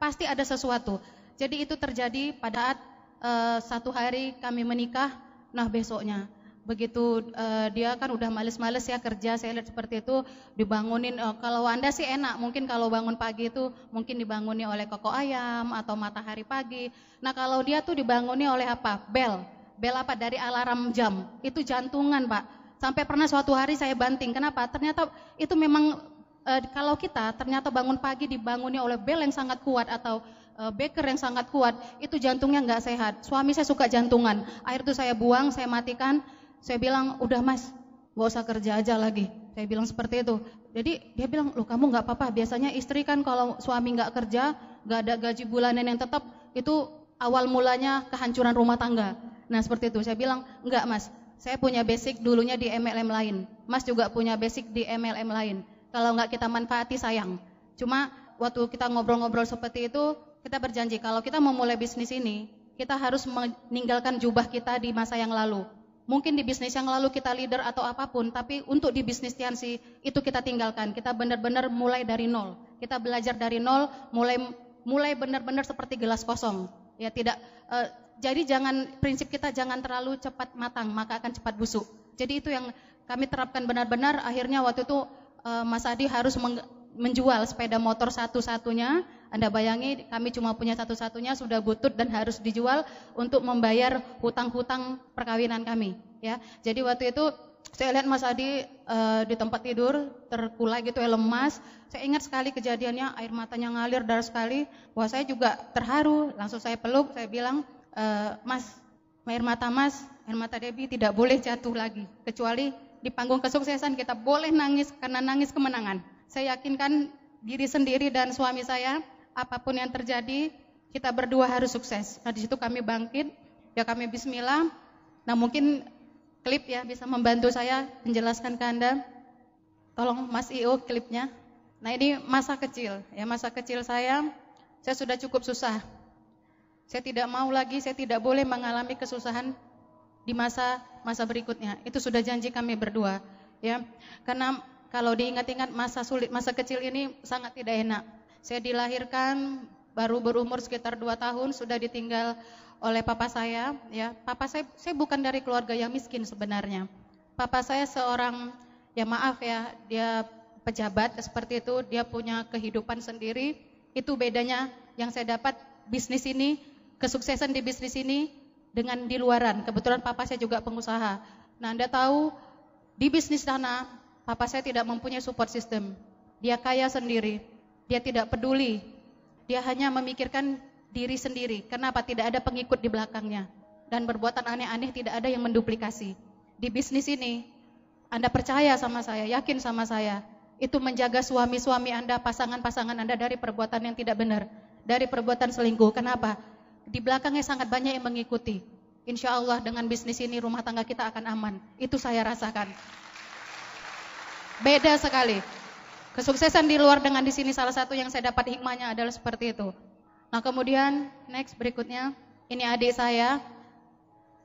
pasti ada sesuatu jadi itu terjadi pada saat uh, satu hari kami menikah nah besoknya begitu uh, dia kan udah males-males ya kerja saya lihat seperti itu dibangunin uh, kalau anda sih enak mungkin kalau bangun pagi itu mungkin dibangunin oleh koko ayam atau matahari pagi nah kalau dia tuh dibangunin oleh apa bel bel apa dari alarm jam itu jantungan pak sampai pernah suatu hari saya banting kenapa ternyata itu memang uh, kalau kita ternyata bangun pagi dibangunin oleh bel yang sangat kuat atau Baker yang sangat kuat, itu jantungnya nggak sehat. Suami saya suka jantungan. Air itu saya buang, saya matikan, saya bilang, udah mas, gak usah kerja aja lagi. Saya bilang seperti itu. Jadi dia bilang, loh kamu nggak apa-apa. Biasanya istri kan kalau suami nggak kerja, nggak ada gaji bulanan yang tetap, itu awal mulanya kehancuran rumah tangga. Nah seperti itu. Saya bilang, enggak mas, saya punya basic dulunya di MLM lain. Mas juga punya basic di MLM lain. Kalau nggak kita manfaati sayang. Cuma waktu kita ngobrol-ngobrol seperti itu, kita berjanji kalau kita mau mulai bisnis ini, kita harus meninggalkan jubah kita di masa yang lalu. Mungkin di bisnis yang lalu kita leader atau apapun, tapi untuk di bisnis Tiansi itu kita tinggalkan. Kita benar-benar mulai dari nol. Kita belajar dari nol, mulai mulai benar-benar seperti gelas kosong. Ya tidak eh, jadi jangan prinsip kita jangan terlalu cepat matang, maka akan cepat busuk. Jadi itu yang kami terapkan benar-benar akhirnya waktu itu eh, Mas Adi harus menjual sepeda motor satu-satunya anda bayangi kami cuma punya satu-satunya sudah butut dan harus dijual untuk membayar hutang-hutang perkawinan kami ya. Jadi waktu itu saya lihat Mas Adi uh, di tempat tidur terkulai gitu ya lemas. Saya ingat sekali kejadiannya air matanya ngalir darah sekali. Wah saya juga terharu. Langsung saya peluk, saya bilang, e, Mas, air mata Mas, air mata debbie tidak boleh jatuh lagi. Kecuali di panggung kesuksesan kita boleh nangis karena nangis kemenangan. Saya yakinkan diri sendiri dan suami saya apapun yang terjadi, kita berdua harus sukses. Nah di situ kami bangkit, ya kami bismillah. Nah mungkin klip ya bisa membantu saya menjelaskan ke Anda. Tolong Mas Io klipnya. Nah ini masa kecil, ya masa kecil saya, saya sudah cukup susah. Saya tidak mau lagi, saya tidak boleh mengalami kesusahan di masa masa berikutnya. Itu sudah janji kami berdua, ya. Karena kalau diingat-ingat masa sulit, masa kecil ini sangat tidak enak. Saya dilahirkan baru berumur sekitar 2 tahun sudah ditinggal oleh papa saya ya. Papa saya saya bukan dari keluarga yang miskin sebenarnya. Papa saya seorang ya maaf ya, dia pejabat seperti itu, dia punya kehidupan sendiri. Itu bedanya yang saya dapat bisnis ini, kesuksesan di bisnis ini dengan di luaran. Kebetulan papa saya juga pengusaha. Nah, Anda tahu di bisnis sana papa saya tidak mempunyai support system. Dia kaya sendiri. Dia tidak peduli. Dia hanya memikirkan diri sendiri. Kenapa tidak ada pengikut di belakangnya? Dan perbuatan aneh-aneh tidak ada yang menduplikasi. Di bisnis ini, Anda percaya sama saya, yakin sama saya. Itu menjaga suami-suami Anda, pasangan-pasangan Anda dari perbuatan yang tidak benar. Dari perbuatan selingkuh. Kenapa? Di belakangnya sangat banyak yang mengikuti. Insya Allah dengan bisnis ini rumah tangga kita akan aman. Itu saya rasakan. Beda sekali. Kesuksesan di luar dengan di sini salah satu yang saya dapat hikmahnya adalah seperti itu. Nah kemudian next berikutnya ini adik saya.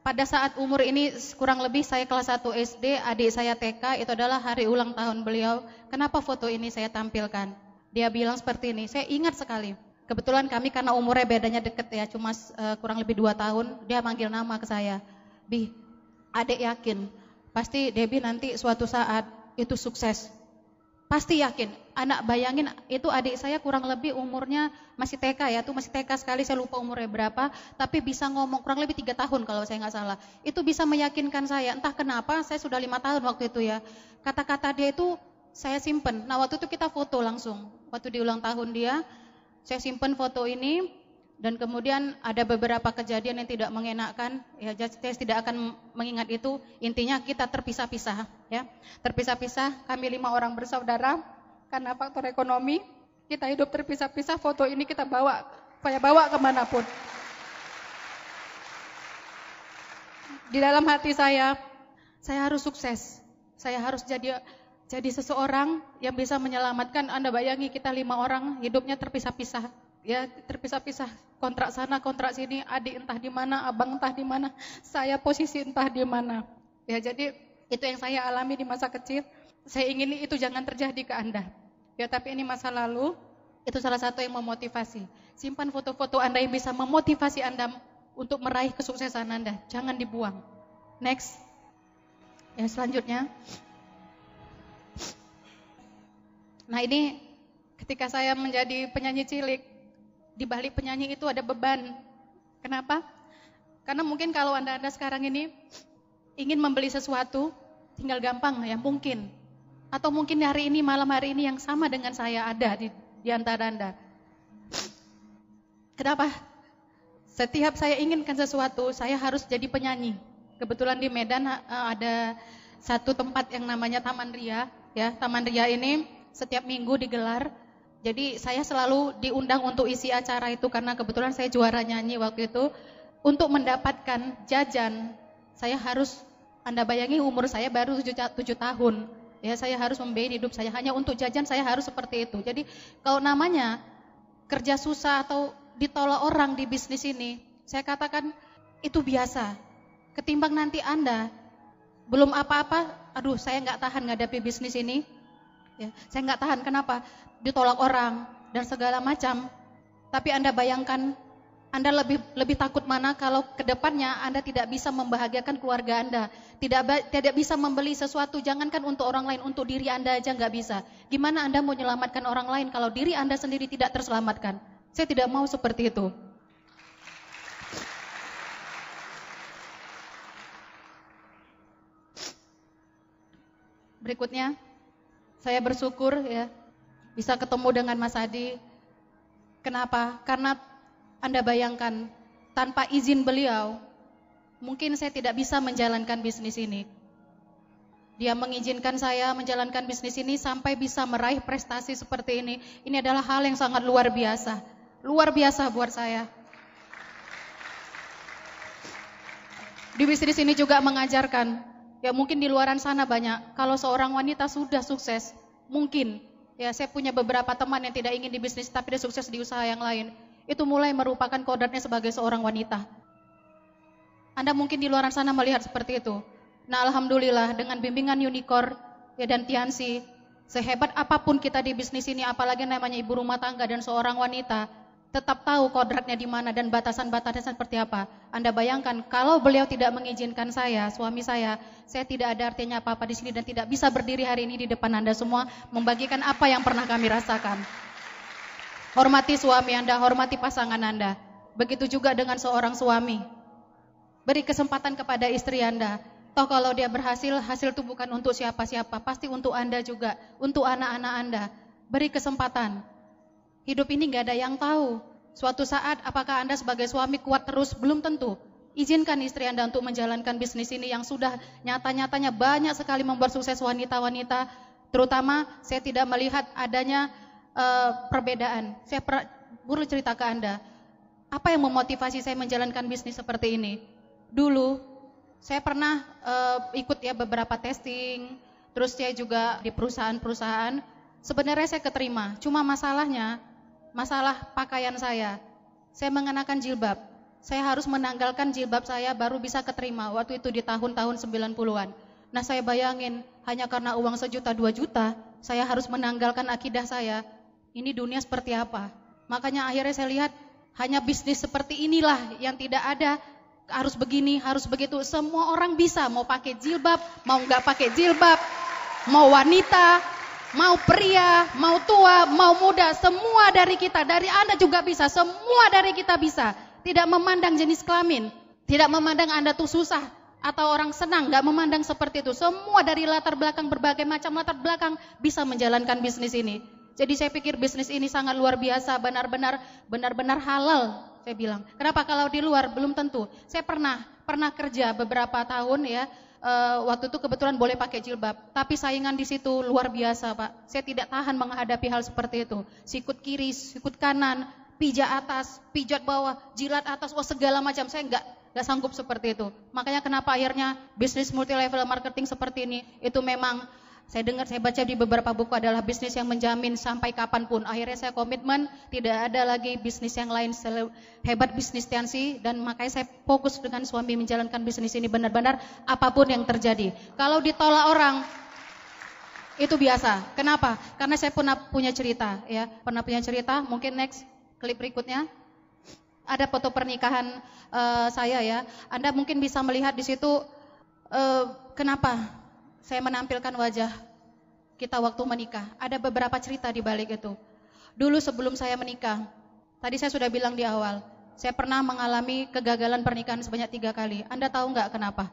Pada saat umur ini kurang lebih saya kelas 1 SD, adik saya TK, itu adalah hari ulang tahun beliau. Kenapa foto ini saya tampilkan? Dia bilang seperti ini, saya ingat sekali. Kebetulan kami karena umurnya bedanya deket ya, cuma eh, kurang lebih 2 tahun, dia manggil nama ke saya. Bi, adik yakin, pasti Debbie nanti suatu saat itu sukses pasti yakin. Anak bayangin itu adik saya kurang lebih umurnya masih TK ya, tuh masih TK sekali, saya lupa umurnya berapa, tapi bisa ngomong kurang lebih tiga tahun kalau saya nggak salah. Itu bisa meyakinkan saya, entah kenapa saya sudah lima tahun waktu itu ya. Kata-kata dia itu saya simpen. Nah waktu itu kita foto langsung, waktu di ulang tahun dia, saya simpen foto ini, dan kemudian ada beberapa kejadian yang tidak mengenakkan ya justice tidak akan mengingat itu intinya kita terpisah-pisah ya terpisah-pisah kami lima orang bersaudara karena faktor ekonomi kita hidup terpisah-pisah foto ini kita bawa saya bawa kemanapun di dalam hati saya saya harus sukses saya harus jadi jadi seseorang yang bisa menyelamatkan Anda bayangi kita lima orang hidupnya terpisah-pisah ya terpisah-pisah kontrak sana kontrak sini adik entah di mana abang entah di mana saya posisi entah di mana ya jadi itu yang saya alami di masa kecil saya ingin itu jangan terjadi ke anda ya tapi ini masa lalu itu salah satu yang memotivasi simpan foto-foto anda yang bisa memotivasi anda untuk meraih kesuksesan anda jangan dibuang next ya selanjutnya nah ini ketika saya menjadi penyanyi cilik di balik penyanyi itu ada beban. Kenapa? Karena mungkin kalau Anda-anda sekarang ini ingin membeli sesuatu, tinggal gampang ya, mungkin. Atau mungkin hari ini, malam hari ini yang sama dengan saya ada di, di antara Anda. Kenapa? Setiap saya inginkan sesuatu, saya harus jadi penyanyi. Kebetulan di Medan eh, ada satu tempat yang namanya Taman Ria, ya. Taman Ria ini setiap minggu digelar jadi saya selalu diundang untuk isi acara itu karena kebetulan saya juara nyanyi waktu itu. Untuk mendapatkan jajan, saya harus, Anda bayangi umur saya baru 7, tahun. Ya saya harus membiayai hidup saya, hanya untuk jajan saya harus seperti itu. Jadi kalau namanya kerja susah atau ditolak orang di bisnis ini, saya katakan itu biasa. Ketimbang nanti Anda belum apa-apa, aduh saya nggak tahan ngadapi bisnis ini, ya saya nggak tahan kenapa ditolak orang dan segala macam tapi anda bayangkan anda lebih lebih takut mana kalau kedepannya Anda tidak bisa membahagiakan keluarga Anda, tidak tidak bisa membeli sesuatu, jangankan untuk orang lain, untuk diri Anda aja nggak bisa. Gimana Anda mau menyelamatkan orang lain kalau diri Anda sendiri tidak terselamatkan? Saya tidak mau seperti itu. Berikutnya, saya bersyukur ya bisa ketemu dengan Mas Adi. Kenapa? Karena Anda bayangkan tanpa izin beliau mungkin saya tidak bisa menjalankan bisnis ini. Dia mengizinkan saya menjalankan bisnis ini sampai bisa meraih prestasi seperti ini. Ini adalah hal yang sangat luar biasa. Luar biasa buat saya. Di bisnis ini juga mengajarkan Ya mungkin di luaran sana banyak. Kalau seorang wanita sudah sukses, mungkin ya saya punya beberapa teman yang tidak ingin di bisnis tapi dia sukses di usaha yang lain. Itu mulai merupakan kodratnya sebagai seorang wanita. Anda mungkin di luaran sana melihat seperti itu. Nah, alhamdulillah dengan bimbingan unicorn ya dan Tiansi, sehebat apapun kita di bisnis ini apalagi namanya ibu rumah tangga dan seorang wanita, tetap tahu kodratnya di mana dan batasan-batasan seperti apa. Anda bayangkan kalau beliau tidak mengizinkan saya, suami saya, saya tidak ada artinya apa-apa di sini dan tidak bisa berdiri hari ini di depan Anda semua membagikan apa yang pernah kami rasakan. Hormati suami Anda, hormati pasangan Anda. Begitu juga dengan seorang suami. Beri kesempatan kepada istri Anda. Toh kalau dia berhasil, hasil itu bukan untuk siapa-siapa, pasti untuk Anda juga, untuk anak-anak Anda. Beri kesempatan. Hidup ini gak ada yang tahu. Suatu saat apakah Anda sebagai suami kuat terus? Belum tentu. Izinkan istri Anda untuk menjalankan bisnis ini yang sudah nyata-nyatanya banyak sekali membuat sukses wanita-wanita. Terutama saya tidak melihat adanya uh, perbedaan. Saya per, buru cerita ke Anda. Apa yang memotivasi saya menjalankan bisnis seperti ini? Dulu saya pernah uh, ikut ya beberapa testing, terus saya juga di perusahaan-perusahaan. Sebenarnya saya keterima, cuma masalahnya masalah pakaian saya. Saya mengenakan jilbab. Saya harus menanggalkan jilbab saya baru bisa keterima waktu itu di tahun-tahun 90-an. Nah saya bayangin, hanya karena uang sejuta dua juta, saya harus menanggalkan akidah saya. Ini dunia seperti apa? Makanya akhirnya saya lihat, hanya bisnis seperti inilah yang tidak ada harus begini, harus begitu. Semua orang bisa, mau pakai jilbab, mau nggak pakai jilbab, mau wanita, Mau pria, mau tua, mau muda, semua dari kita, dari Anda juga bisa, semua dari kita bisa. Tidak memandang jenis kelamin, tidak memandang Anda tuh susah atau orang senang, nggak memandang seperti itu. Semua dari latar belakang, berbagai macam latar belakang bisa menjalankan bisnis ini. Jadi saya pikir bisnis ini sangat luar biasa, benar-benar benar-benar halal. Saya bilang, kenapa kalau di luar belum tentu. Saya pernah pernah kerja beberapa tahun ya, uh, waktu itu kebetulan boleh pakai jilbab, tapi saingan di situ luar biasa, Pak. Saya tidak tahan menghadapi hal seperti itu. Sikut kiri, sikut kanan, pijat atas, pijat bawah, jilat atas, wah oh, segala macam. Saya enggak enggak sanggup seperti itu. Makanya kenapa akhirnya bisnis multi level marketing seperti ini itu memang saya dengar, saya baca di beberapa buku adalah bisnis yang menjamin sampai kapanpun. Akhirnya saya komitmen, tidak ada lagi bisnis yang lain hebat bisnis Tiansi dan makanya saya fokus dengan suami menjalankan bisnis ini benar-benar apapun yang terjadi. Kalau ditolak orang, itu biasa. Kenapa? Karena saya pernah punya cerita, ya, pernah punya cerita. Mungkin next klip berikutnya ada foto pernikahan uh, saya ya. Anda mungkin bisa melihat di situ uh, kenapa saya menampilkan wajah kita waktu menikah. Ada beberapa cerita di balik itu. Dulu sebelum saya menikah, tadi saya sudah bilang di awal, saya pernah mengalami kegagalan pernikahan sebanyak tiga kali. Anda tahu nggak kenapa?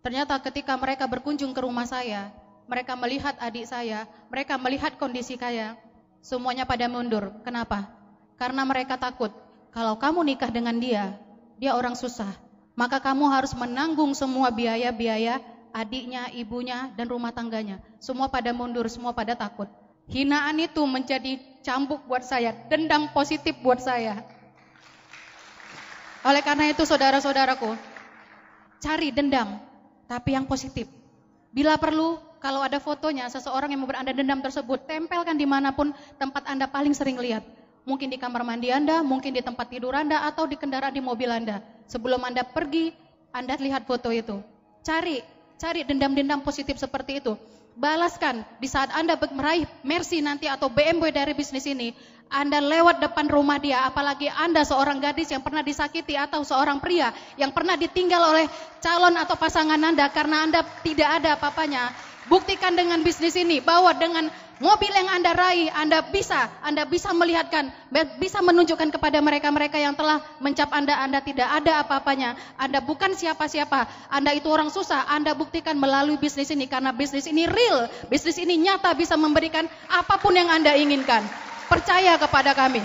Ternyata ketika mereka berkunjung ke rumah saya, mereka melihat adik saya, mereka melihat kondisi saya, semuanya pada mundur. Kenapa? Karena mereka takut, kalau kamu nikah dengan dia, dia orang susah, maka kamu harus menanggung semua biaya-biaya adiknya, ibunya, dan rumah tangganya. Semua pada mundur, semua pada takut. Hinaan itu menjadi cambuk buat saya, dendam positif buat saya. Oleh karena itu saudara-saudaraku, cari dendam, tapi yang positif. Bila perlu, kalau ada fotonya seseorang yang beranda dendam tersebut, tempelkan dimanapun tempat Anda paling sering lihat. Mungkin di kamar mandi Anda, mungkin di tempat tidur Anda, atau di kendaraan di mobil Anda. Sebelum Anda pergi, Anda lihat foto itu. Cari Cari dendam-dendam positif seperti itu. Balaskan di saat Anda meraih mercy nanti atau BMW dari bisnis ini, anda lewat depan rumah dia, apalagi Anda seorang gadis yang pernah disakiti atau seorang pria yang pernah ditinggal oleh calon atau pasangan Anda karena Anda tidak ada apa-apanya. Buktikan dengan bisnis ini bahwa dengan Mobil yang Anda raih, Anda bisa, Anda bisa melihatkan, bisa menunjukkan kepada mereka-mereka yang telah mencap Anda, Anda tidak ada apa-apanya. Anda bukan siapa-siapa, Anda itu orang susah, Anda buktikan melalui bisnis ini karena bisnis ini real, bisnis ini nyata bisa memberikan apapun yang Anda inginkan. Percaya kepada kami.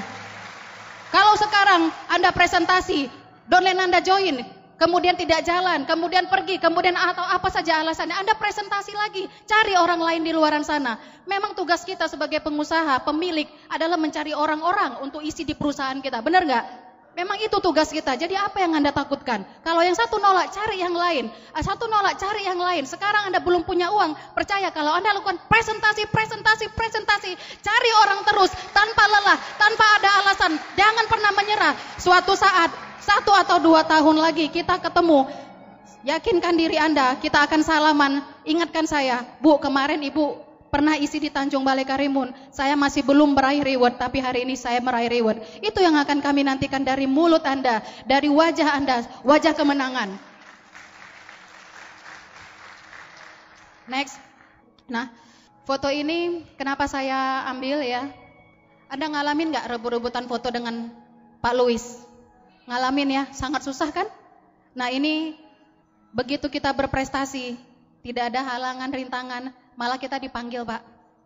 Kalau sekarang Anda presentasi, donlen Anda join, kemudian tidak jalan, kemudian pergi, kemudian atau apa saja alasannya, Anda presentasi lagi, cari orang lain di luar sana. Memang tugas kita sebagai pengusaha, pemilik adalah mencari orang-orang untuk isi di perusahaan kita, benar nggak? Memang itu tugas kita. Jadi apa yang Anda takutkan? Kalau yang satu nolak, cari yang lain. Ah, satu nolak, cari yang lain. Sekarang Anda belum punya uang. Percaya kalau Anda lakukan presentasi, presentasi, presentasi. Cari orang terus, tanpa lelah, tanpa ada alasan. Jangan pernah menyerah. Suatu saat satu atau dua tahun lagi kita ketemu, yakinkan diri Anda, kita akan salaman. Ingatkan saya, Bu, kemarin Ibu pernah isi di Tanjung Balai Karimun. Saya masih belum meraih reward, tapi hari ini saya meraih reward. Itu yang akan kami nantikan dari mulut Anda, dari wajah Anda, wajah kemenangan. Next. Nah, foto ini kenapa saya ambil ya? Anda ngalamin nggak rebut-rebutan foto dengan Pak Louis? Ngalamin ya, sangat susah kan? Nah ini begitu kita berprestasi, tidak ada halangan, rintangan, malah kita dipanggil Pak.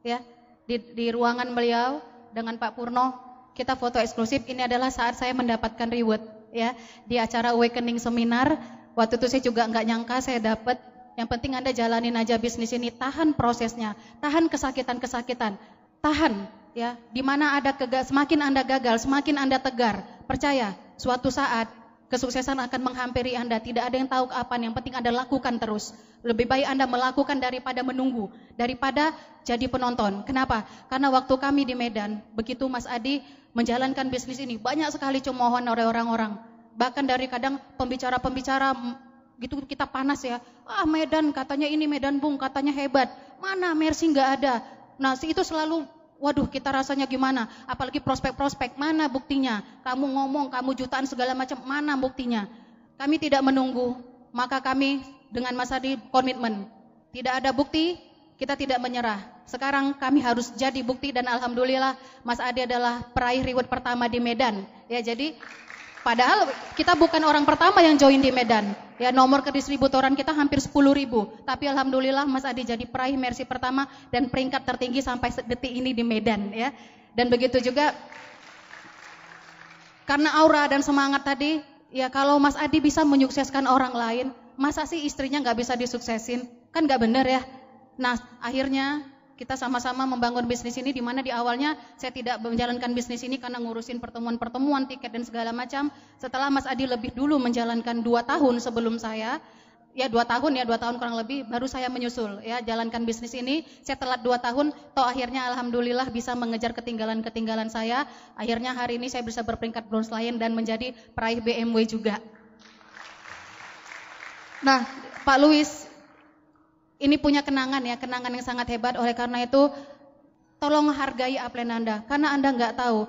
ya Di, di ruangan beliau dengan Pak Purno, kita foto eksklusif, ini adalah saat saya mendapatkan reward. ya Di acara awakening seminar, waktu itu saya juga nggak nyangka saya dapat yang penting Anda jalanin aja bisnis ini, tahan prosesnya, tahan kesakitan-kesakitan, tahan ya. Di mana ada kegas, semakin Anda gagal, semakin Anda tegar. Percaya, Suatu saat kesuksesan akan menghampiri Anda. Tidak ada yang tahu kapan, yang penting Anda lakukan terus. Lebih baik Anda melakukan daripada menunggu, daripada jadi penonton. Kenapa? Karena waktu kami di Medan, begitu Mas Adi menjalankan bisnis ini, banyak sekali cemohon oleh orang-orang. Bahkan dari kadang pembicara-pembicara gitu kita panas ya. Ah Medan katanya ini Medan Bung, katanya hebat. Mana Mercy nggak ada. Nah itu selalu waduh kita rasanya gimana? Apalagi prospek-prospek, mana buktinya? Kamu ngomong, kamu jutaan segala macam, mana buktinya? Kami tidak menunggu, maka kami dengan Mas Adi komitmen. Tidak ada bukti, kita tidak menyerah. Sekarang kami harus jadi bukti dan alhamdulillah Mas Adi adalah peraih reward pertama di Medan. Ya jadi Padahal kita bukan orang pertama yang join di Medan. Ya nomor kedistributoran kita hampir 10 ribu. Tapi alhamdulillah Mas Adi jadi peraih mercy pertama dan peringkat tertinggi sampai detik ini di Medan ya. Dan begitu juga karena aura dan semangat tadi, ya kalau Mas Adi bisa menyukseskan orang lain, masa sih istrinya nggak bisa disuksesin? Kan nggak bener ya. Nah akhirnya kita sama-sama membangun bisnis ini di mana di awalnya saya tidak menjalankan bisnis ini karena ngurusin pertemuan-pertemuan tiket dan segala macam. Setelah Mas Adi lebih dulu menjalankan dua tahun sebelum saya, ya dua tahun ya dua tahun kurang lebih baru saya menyusul ya jalankan bisnis ini saya telat dua tahun toh akhirnya alhamdulillah bisa mengejar ketinggalan ketinggalan saya akhirnya hari ini saya bisa berperingkat bronze lain dan menjadi peraih BMW juga nah Pak Luis ini punya kenangan ya, kenangan yang sangat hebat. Oleh karena itu, tolong hargai aplen Anda, karena Anda nggak tahu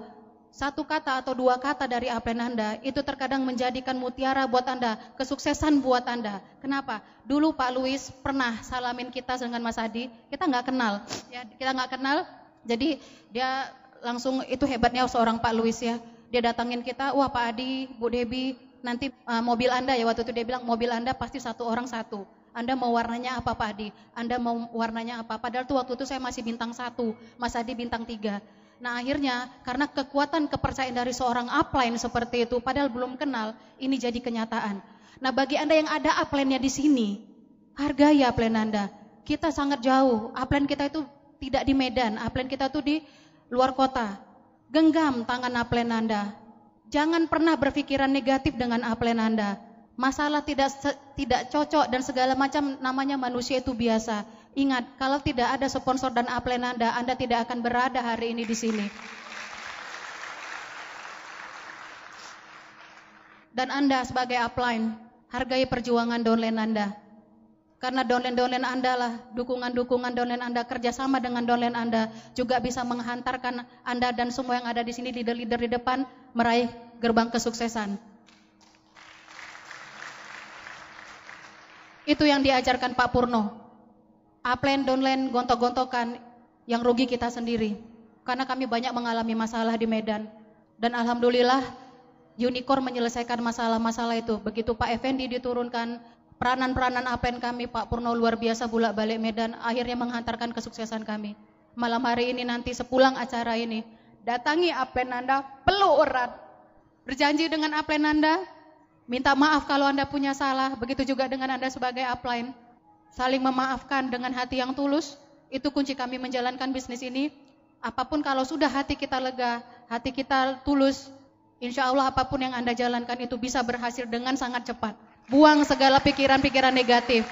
satu kata atau dua kata dari aplen Anda itu terkadang menjadikan mutiara buat Anda, kesuksesan buat Anda. Kenapa? Dulu Pak Luis pernah salamin kita dengan Mas Adi, kita nggak kenal, ya kita nggak kenal. Jadi dia langsung itu hebatnya seorang Pak Luis ya. Dia datangin kita, wah Pak Adi, Bu Debi, nanti uh, mobil Anda ya waktu itu dia bilang mobil Anda pasti satu orang satu anda mau warnanya apa Pak Adi? Anda mau warnanya apa? Padahal tuh waktu itu saya masih bintang satu, Mas Adi bintang tiga. Nah akhirnya karena kekuatan kepercayaan dari seorang upline seperti itu, padahal belum kenal, ini jadi kenyataan. Nah bagi Anda yang ada upline-nya di sini, hargai upline Anda. Kita sangat jauh, upline kita itu tidak di Medan, upline kita itu di luar kota. Genggam tangan upline Anda. Jangan pernah berpikiran negatif dengan upline Anda masalah tidak tidak cocok dan segala macam namanya manusia itu biasa. Ingat, kalau tidak ada sponsor dan upline Anda, Anda tidak akan berada hari ini di sini. Dan Anda sebagai upline, hargai perjuangan downline Anda. Karena downline-downline Anda lah, dukungan-dukungan downline Anda, kerjasama dengan downline Anda, juga bisa menghantarkan Anda dan semua yang ada di sini, leader-leader di depan, meraih gerbang kesuksesan. Itu yang diajarkan Pak Purno. Aplen downline gontok-gontokan yang rugi kita sendiri. Karena kami banyak mengalami masalah di Medan. Dan alhamdulillah Unicorn menyelesaikan masalah-masalah itu. Begitu Pak Effendi diturunkan, peranan-peranan upline kami Pak Purno luar biasa bulat balik Medan akhirnya menghantarkan kesuksesan kami. Malam hari ini nanti sepulang acara ini, datangi upline Anda, peluk urat. Berjanji dengan upline Anda, Minta maaf kalau Anda punya salah, begitu juga dengan Anda sebagai upline. Saling memaafkan dengan hati yang tulus, itu kunci kami menjalankan bisnis ini. Apapun kalau sudah hati kita lega, hati kita tulus, insya Allah apapun yang Anda jalankan itu bisa berhasil dengan sangat cepat. Buang segala pikiran-pikiran negatif.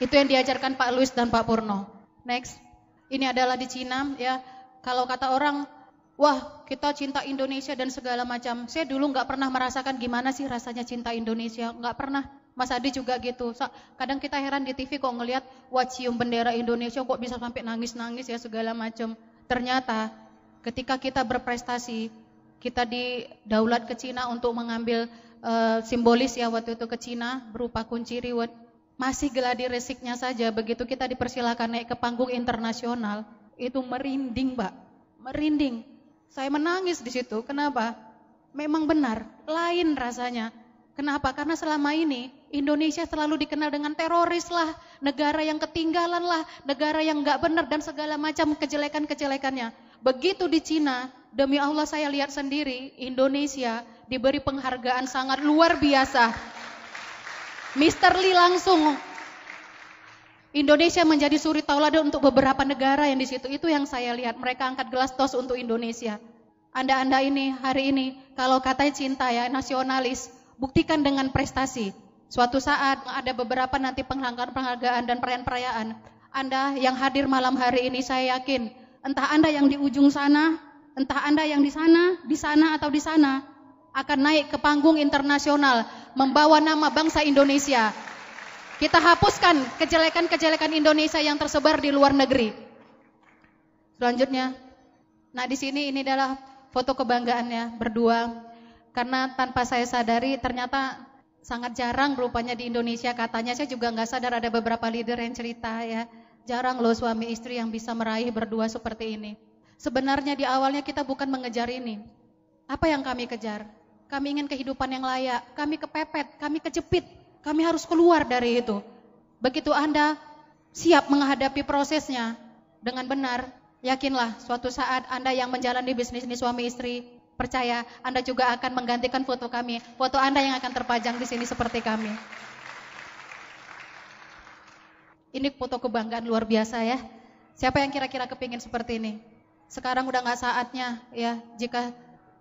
Itu yang diajarkan Pak Luis dan Pak Purno. Next. Ini adalah di Cina ya. Kalau kata orang, wah kita cinta Indonesia dan segala macam. Saya dulu nggak pernah merasakan gimana sih rasanya cinta Indonesia, nggak pernah. Mas Adi juga gitu. Kadang kita heran di TV kok ngelihat wacium bendera Indonesia kok bisa sampai nangis-nangis ya segala macam. Ternyata ketika kita berprestasi, kita di daulat ke Cina untuk mengambil uh, simbolis ya waktu itu ke Cina berupa kunci reward. Masih geladi resiknya saja begitu kita dipersilakan naik ke panggung internasional, itu merinding, Mbak. Merinding. Saya menangis di situ. Kenapa? Memang benar, lain rasanya. Kenapa? Karena selama ini Indonesia selalu dikenal dengan teroris lah, negara yang ketinggalan lah, negara yang nggak benar dan segala macam kejelekan-kejelekannya. Begitu di Cina, demi Allah saya lihat sendiri, Indonesia diberi penghargaan sangat luar biasa. Mr. Lee langsung Indonesia menjadi suri tauladan untuk beberapa negara yang di situ. Itu yang saya lihat. Mereka angkat gelas tos untuk Indonesia. Anda-anda ini hari ini kalau katanya cinta ya nasionalis, buktikan dengan prestasi. Suatu saat ada beberapa nanti penghargaan-penghargaan dan perayaan-perayaan. Anda yang hadir malam hari ini saya yakin, entah Anda yang di ujung sana, entah Anda yang di sana, di sana atau di sana, akan naik ke panggung internasional membawa nama bangsa Indonesia. Kita hapuskan kejelekan-kejelekan Indonesia yang tersebar di luar negeri. Selanjutnya, nah di sini ini adalah foto kebanggaannya berdua. Karena tanpa saya sadari ternyata sangat jarang rupanya di Indonesia katanya saya juga nggak sadar ada beberapa leader yang cerita ya jarang loh suami istri yang bisa meraih berdua seperti ini sebenarnya di awalnya kita bukan mengejar ini apa yang kami kejar kami ingin kehidupan yang layak kami kepepet kami kejepit kami harus keluar dari itu. Begitu Anda siap menghadapi prosesnya dengan benar, yakinlah suatu saat Anda yang menjalani bisnis ini suami istri, percaya Anda juga akan menggantikan foto kami. Foto Anda yang akan terpajang di sini seperti kami. Ini foto kebanggaan luar biasa ya. Siapa yang kira-kira kepingin seperti ini? Sekarang udah nggak saatnya ya jika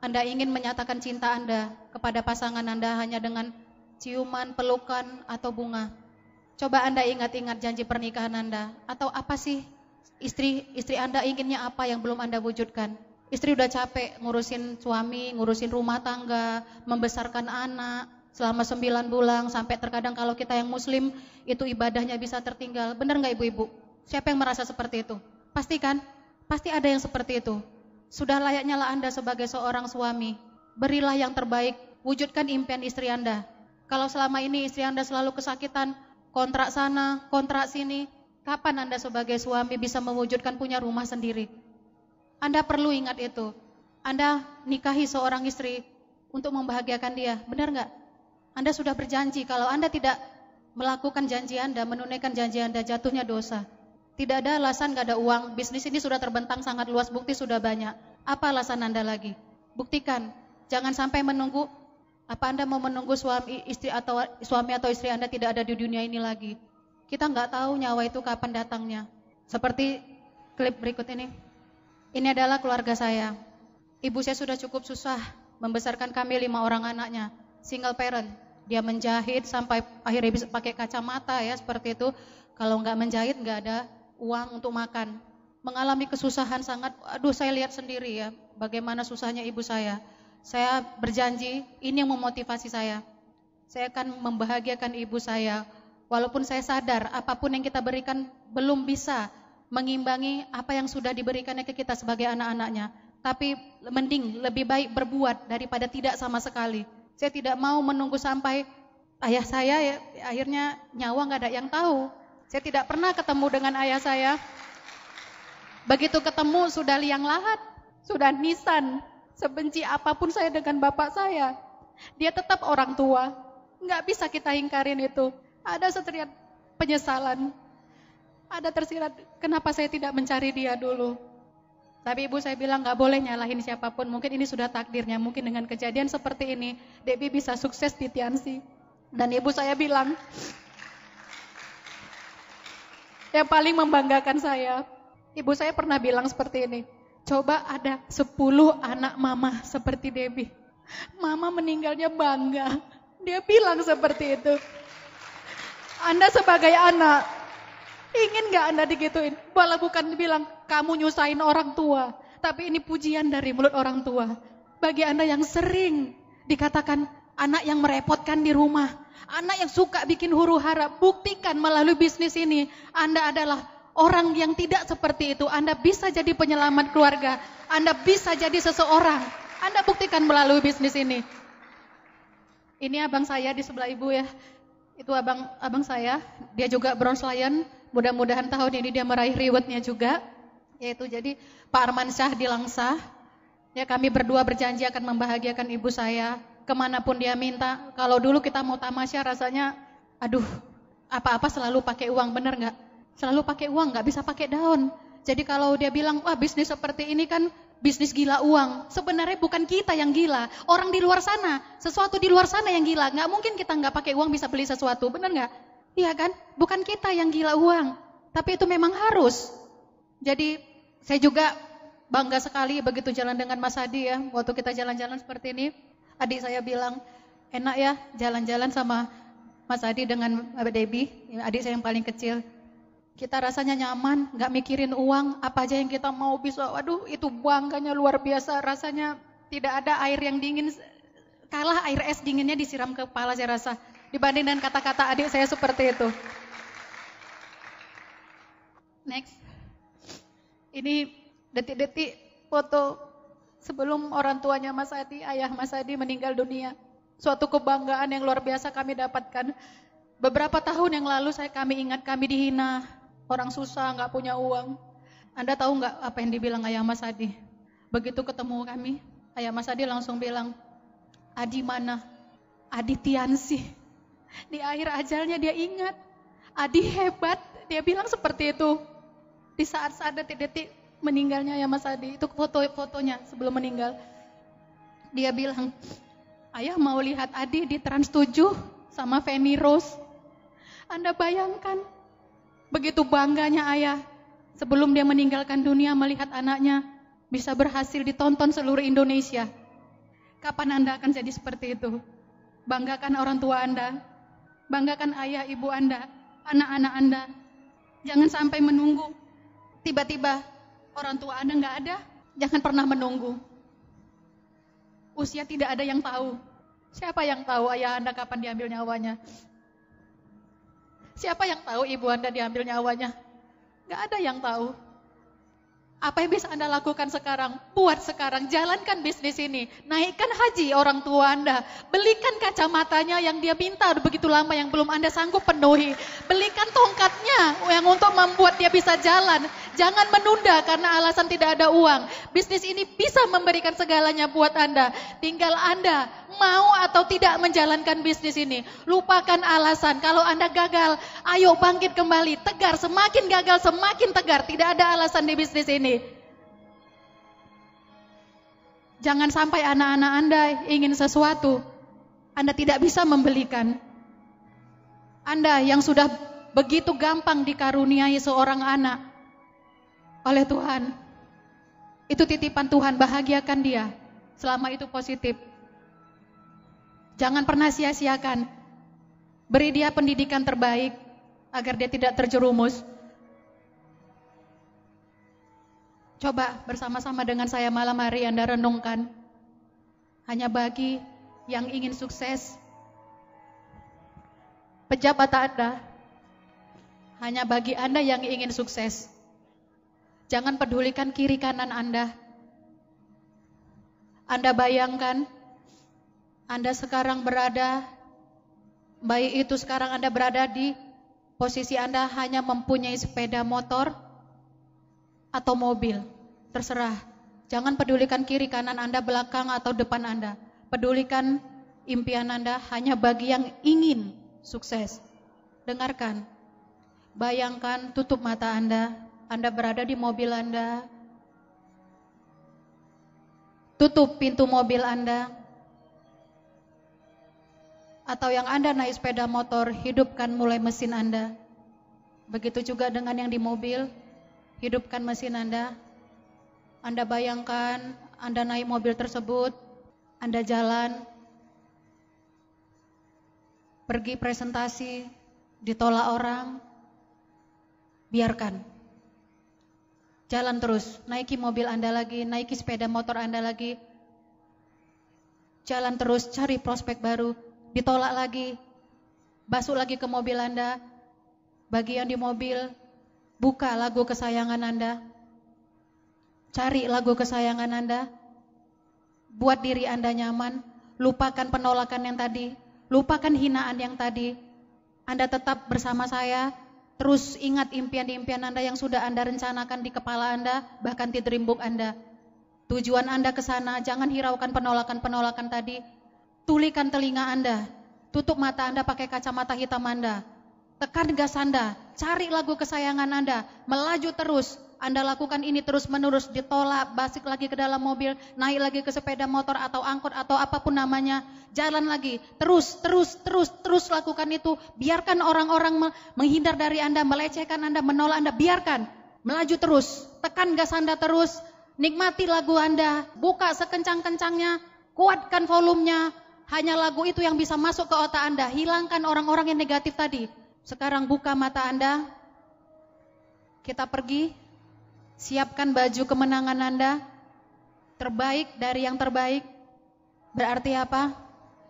Anda ingin menyatakan cinta Anda kepada pasangan Anda hanya dengan ciuman, pelukan, atau bunga. Coba Anda ingat-ingat janji pernikahan Anda. Atau apa sih istri istri Anda inginnya apa yang belum Anda wujudkan? Istri udah capek ngurusin suami, ngurusin rumah tangga, membesarkan anak selama sembilan bulan sampai terkadang kalau kita yang muslim itu ibadahnya bisa tertinggal. Bener nggak ibu-ibu? Siapa yang merasa seperti itu? Pasti kan? Pasti ada yang seperti itu. Sudah layaknya lah Anda sebagai seorang suami. Berilah yang terbaik, wujudkan impian istri Anda. Kalau selama ini istri Anda selalu kesakitan, kontrak sana, kontrak sini, kapan Anda sebagai suami bisa mewujudkan punya rumah sendiri? Anda perlu ingat itu. Anda nikahi seorang istri untuk membahagiakan dia, benar nggak? Anda sudah berjanji, kalau Anda tidak melakukan janji Anda, menunaikan janji Anda, jatuhnya dosa. Tidak ada alasan, nggak ada uang, bisnis ini sudah terbentang sangat luas, bukti sudah banyak. Apa alasan Anda lagi? Buktikan, jangan sampai menunggu apa Anda mau menunggu suami istri atau suami atau istri Anda tidak ada di dunia ini lagi? Kita nggak tahu nyawa itu kapan datangnya. Seperti klip berikut ini. Ini adalah keluarga saya. Ibu saya sudah cukup susah membesarkan kami lima orang anaknya, single parent. Dia menjahit sampai akhirnya bisa pakai kacamata ya seperti itu. Kalau nggak menjahit nggak ada uang untuk makan mengalami kesusahan sangat, aduh saya lihat sendiri ya, bagaimana susahnya ibu saya. Saya berjanji, ini yang memotivasi saya. Saya akan membahagiakan ibu saya. Walaupun saya sadar, apapun yang kita berikan belum bisa mengimbangi apa yang sudah diberikannya ke kita sebagai anak-anaknya. Tapi mending lebih baik berbuat daripada tidak sama sekali. Saya tidak mau menunggu sampai ayah saya ya, akhirnya nyawa nggak ada yang tahu. Saya tidak pernah ketemu dengan ayah saya. Begitu ketemu sudah liang lahat, sudah nisan, Sebenci apapun saya dengan bapak saya, dia tetap orang tua. Nggak bisa kita ingkarin itu. Ada setiap penyesalan. Ada tersirat, kenapa saya tidak mencari dia dulu. Tapi ibu saya bilang nggak boleh nyalahin siapapun. Mungkin ini sudah takdirnya. Mungkin dengan kejadian seperti ini, Debbie bisa sukses di Tiansi. Dan ibu saya bilang, yang paling membanggakan saya, ibu saya pernah bilang seperti ini, Coba ada 10 anak mama seperti Debbie. Mama meninggalnya bangga. Dia bilang seperti itu. Anda sebagai anak, ingin gak Anda digituin? Bala bukan bilang, kamu nyusahin orang tua. Tapi ini pujian dari mulut orang tua. Bagi Anda yang sering dikatakan anak yang merepotkan di rumah. Anak yang suka bikin huru hara. Buktikan melalui bisnis ini, Anda adalah orang yang tidak seperti itu. Anda bisa jadi penyelamat keluarga. Anda bisa jadi seseorang. Anda buktikan melalui bisnis ini. Ini abang saya di sebelah ibu ya. Itu abang abang saya. Dia juga bronze lion. Mudah-mudahan tahun ini dia meraih rewardnya juga. Yaitu jadi Pak Arman Syah di Langsa. Ya kami berdua berjanji akan membahagiakan ibu saya. Kemanapun dia minta. Kalau dulu kita mau tamasya rasanya aduh apa-apa selalu pakai uang bener nggak? Selalu pakai uang, nggak bisa pakai daun. Jadi kalau dia bilang, wah bisnis seperti ini kan bisnis gila uang. Sebenarnya bukan kita yang gila, orang di luar sana. Sesuatu di luar sana yang gila. Nggak mungkin kita nggak pakai uang bisa beli sesuatu, benar nggak? Iya kan? Bukan kita yang gila uang, tapi itu memang harus. Jadi saya juga bangga sekali begitu jalan dengan Mas Adi ya. Waktu kita jalan-jalan seperti ini, adik saya bilang, enak ya jalan-jalan sama Mas Adi dengan Mbak Debbie, adik saya yang paling kecil. Kita rasanya nyaman, nggak mikirin uang, apa aja yang kita mau bisa. Waduh, itu bangganya luar biasa. Rasanya tidak ada air yang dingin, kalah air es dinginnya disiram ke kepala saya rasa. Dibanding dengan kata-kata adik saya seperti itu. Next. Ini detik-detik foto sebelum orang tuanya Mas Adi, ayah Mas Adi meninggal dunia. Suatu kebanggaan yang luar biasa kami dapatkan. Beberapa tahun yang lalu saya kami ingat kami dihina, orang susah, nggak punya uang. Anda tahu nggak apa yang dibilang Ayah Mas Adi? Begitu ketemu kami, Ayah Mas Adi langsung bilang, Adi mana? Adi Tiansi. Di akhir ajalnya dia ingat, Adi hebat. Dia bilang seperti itu. Di saat-saat detik-detik meninggalnya Ayah Mas Adi, itu foto-fotonya sebelum meninggal. Dia bilang, Ayah mau lihat Adi di Trans 7 sama Feni Rose. Anda bayangkan, Begitu bangganya ayah sebelum dia meninggalkan dunia melihat anaknya bisa berhasil ditonton seluruh Indonesia. Kapan Anda akan jadi seperti itu? Banggakan orang tua Anda, banggakan ayah ibu Anda, anak-anak Anda. Jangan sampai menunggu tiba-tiba orang tua Anda nggak ada, jangan pernah menunggu. Usia tidak ada yang tahu. Siapa yang tahu ayah Anda kapan diambil nyawanya? Siapa yang tahu ibu Anda diambil nyawanya? Gak ada yang tahu. Apa yang bisa Anda lakukan sekarang? Buat sekarang, jalankan bisnis ini. Naikkan haji orang tua Anda. Belikan kacamatanya yang dia minta begitu lama yang belum Anda sanggup penuhi. Belikan tongkatnya yang untuk membuat dia bisa jalan. Jangan menunda karena alasan tidak ada uang. Bisnis ini bisa memberikan segalanya buat Anda. Tinggal Anda mau atau tidak menjalankan bisnis ini. Lupakan alasan. Kalau Anda gagal, ayo bangkit kembali. Tegar, semakin gagal semakin tegar. Tidak ada alasan di bisnis ini. Jangan sampai anak-anak Anda ingin sesuatu, Anda tidak bisa membelikan. Anda yang sudah begitu gampang dikaruniai seorang anak oleh Tuhan, itu titipan Tuhan, bahagiakan dia. Selama itu positif. Jangan pernah sia-siakan. Beri dia pendidikan terbaik agar dia tidak terjerumus Coba bersama-sama dengan saya malam hari Anda renungkan. Hanya bagi yang ingin sukses, pejabat Anda, hanya bagi Anda yang ingin sukses. Jangan pedulikan kiri kanan Anda. Anda bayangkan, Anda sekarang berada, baik itu sekarang Anda berada di posisi Anda hanya mempunyai sepeda motor, atau mobil. Terserah. Jangan pedulikan kiri kanan Anda, belakang atau depan Anda. Pedulikan impian Anda hanya bagi yang ingin sukses. Dengarkan. Bayangkan tutup mata Anda, Anda berada di mobil Anda. Tutup pintu mobil Anda. Atau yang Anda naik sepeda motor, hidupkan mulai mesin Anda. Begitu juga dengan yang di mobil, hidupkan mesin Anda. Anda bayangkan Anda naik mobil tersebut, Anda jalan, pergi presentasi, ditolak orang, biarkan. Jalan terus, naiki mobil Anda lagi, naiki sepeda motor Anda lagi. Jalan terus, cari prospek baru, ditolak lagi, basuh lagi ke mobil Anda, bagian di mobil, Buka lagu kesayangan Anda. Cari lagu kesayangan Anda. Buat diri Anda nyaman. Lupakan penolakan yang tadi. Lupakan hinaan yang tadi. Anda tetap bersama saya. Terus ingat impian-impian Anda yang sudah Anda rencanakan di kepala Anda, bahkan di dreambook Anda. Tujuan Anda ke sana, jangan hiraukan penolakan-penolakan tadi. Tulikan telinga Anda, tutup mata Anda pakai kacamata hitam Anda. Tekan gas Anda, cari lagu kesayangan Anda, melaju terus. Anda lakukan ini terus-menerus, ditolak, basik lagi ke dalam mobil, naik lagi ke sepeda motor atau angkot atau apapun namanya, jalan lagi. Terus, terus, terus, terus lakukan itu. Biarkan orang-orang menghindar dari Anda, melecehkan Anda, menolak Anda, biarkan. Melaju terus, tekan gas Anda terus, nikmati lagu Anda, buka sekencang-kencangnya, kuatkan volumenya, hanya lagu itu yang bisa masuk ke otak Anda. Hilangkan orang-orang yang negatif tadi. Sekarang buka mata Anda. Kita pergi. Siapkan baju kemenangan Anda. Terbaik dari yang terbaik. Berarti apa?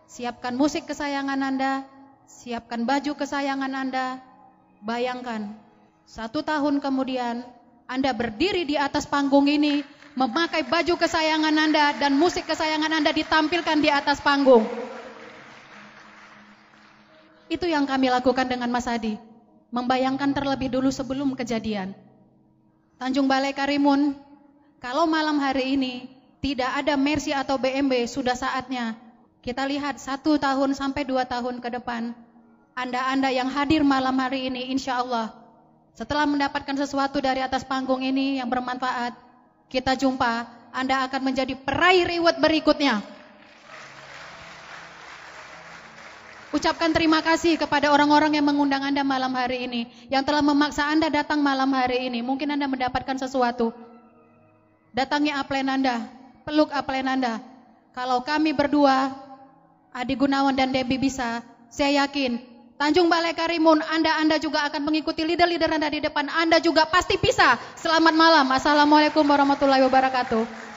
Siapkan musik kesayangan Anda. Siapkan baju kesayangan Anda. Bayangkan, satu tahun kemudian Anda berdiri di atas panggung ini, memakai baju kesayangan Anda dan musik kesayangan Anda ditampilkan di atas panggung. Itu yang kami lakukan dengan Mas Adi. Membayangkan terlebih dulu sebelum kejadian. Tanjung Balai Karimun, kalau malam hari ini tidak ada Mercy atau BMB, sudah saatnya kita lihat satu tahun sampai dua tahun ke depan. Anda-anda yang hadir malam hari ini, insya Allah, setelah mendapatkan sesuatu dari atas panggung ini yang bermanfaat, kita jumpa, Anda akan menjadi peraih reward berikutnya. Ucapkan terima kasih kepada orang-orang yang mengundang Anda malam hari ini, yang telah memaksa Anda datang malam hari ini. Mungkin Anda mendapatkan sesuatu. Datangnya aplen Anda, peluk aplen Anda. Kalau kami berdua, Adi Gunawan dan Debbie bisa, saya yakin Tanjung Balai Karimun, Anda-Anda juga akan mengikuti leader-leader Anda di depan. Anda juga pasti bisa. Selamat malam. Assalamualaikum warahmatullahi wabarakatuh.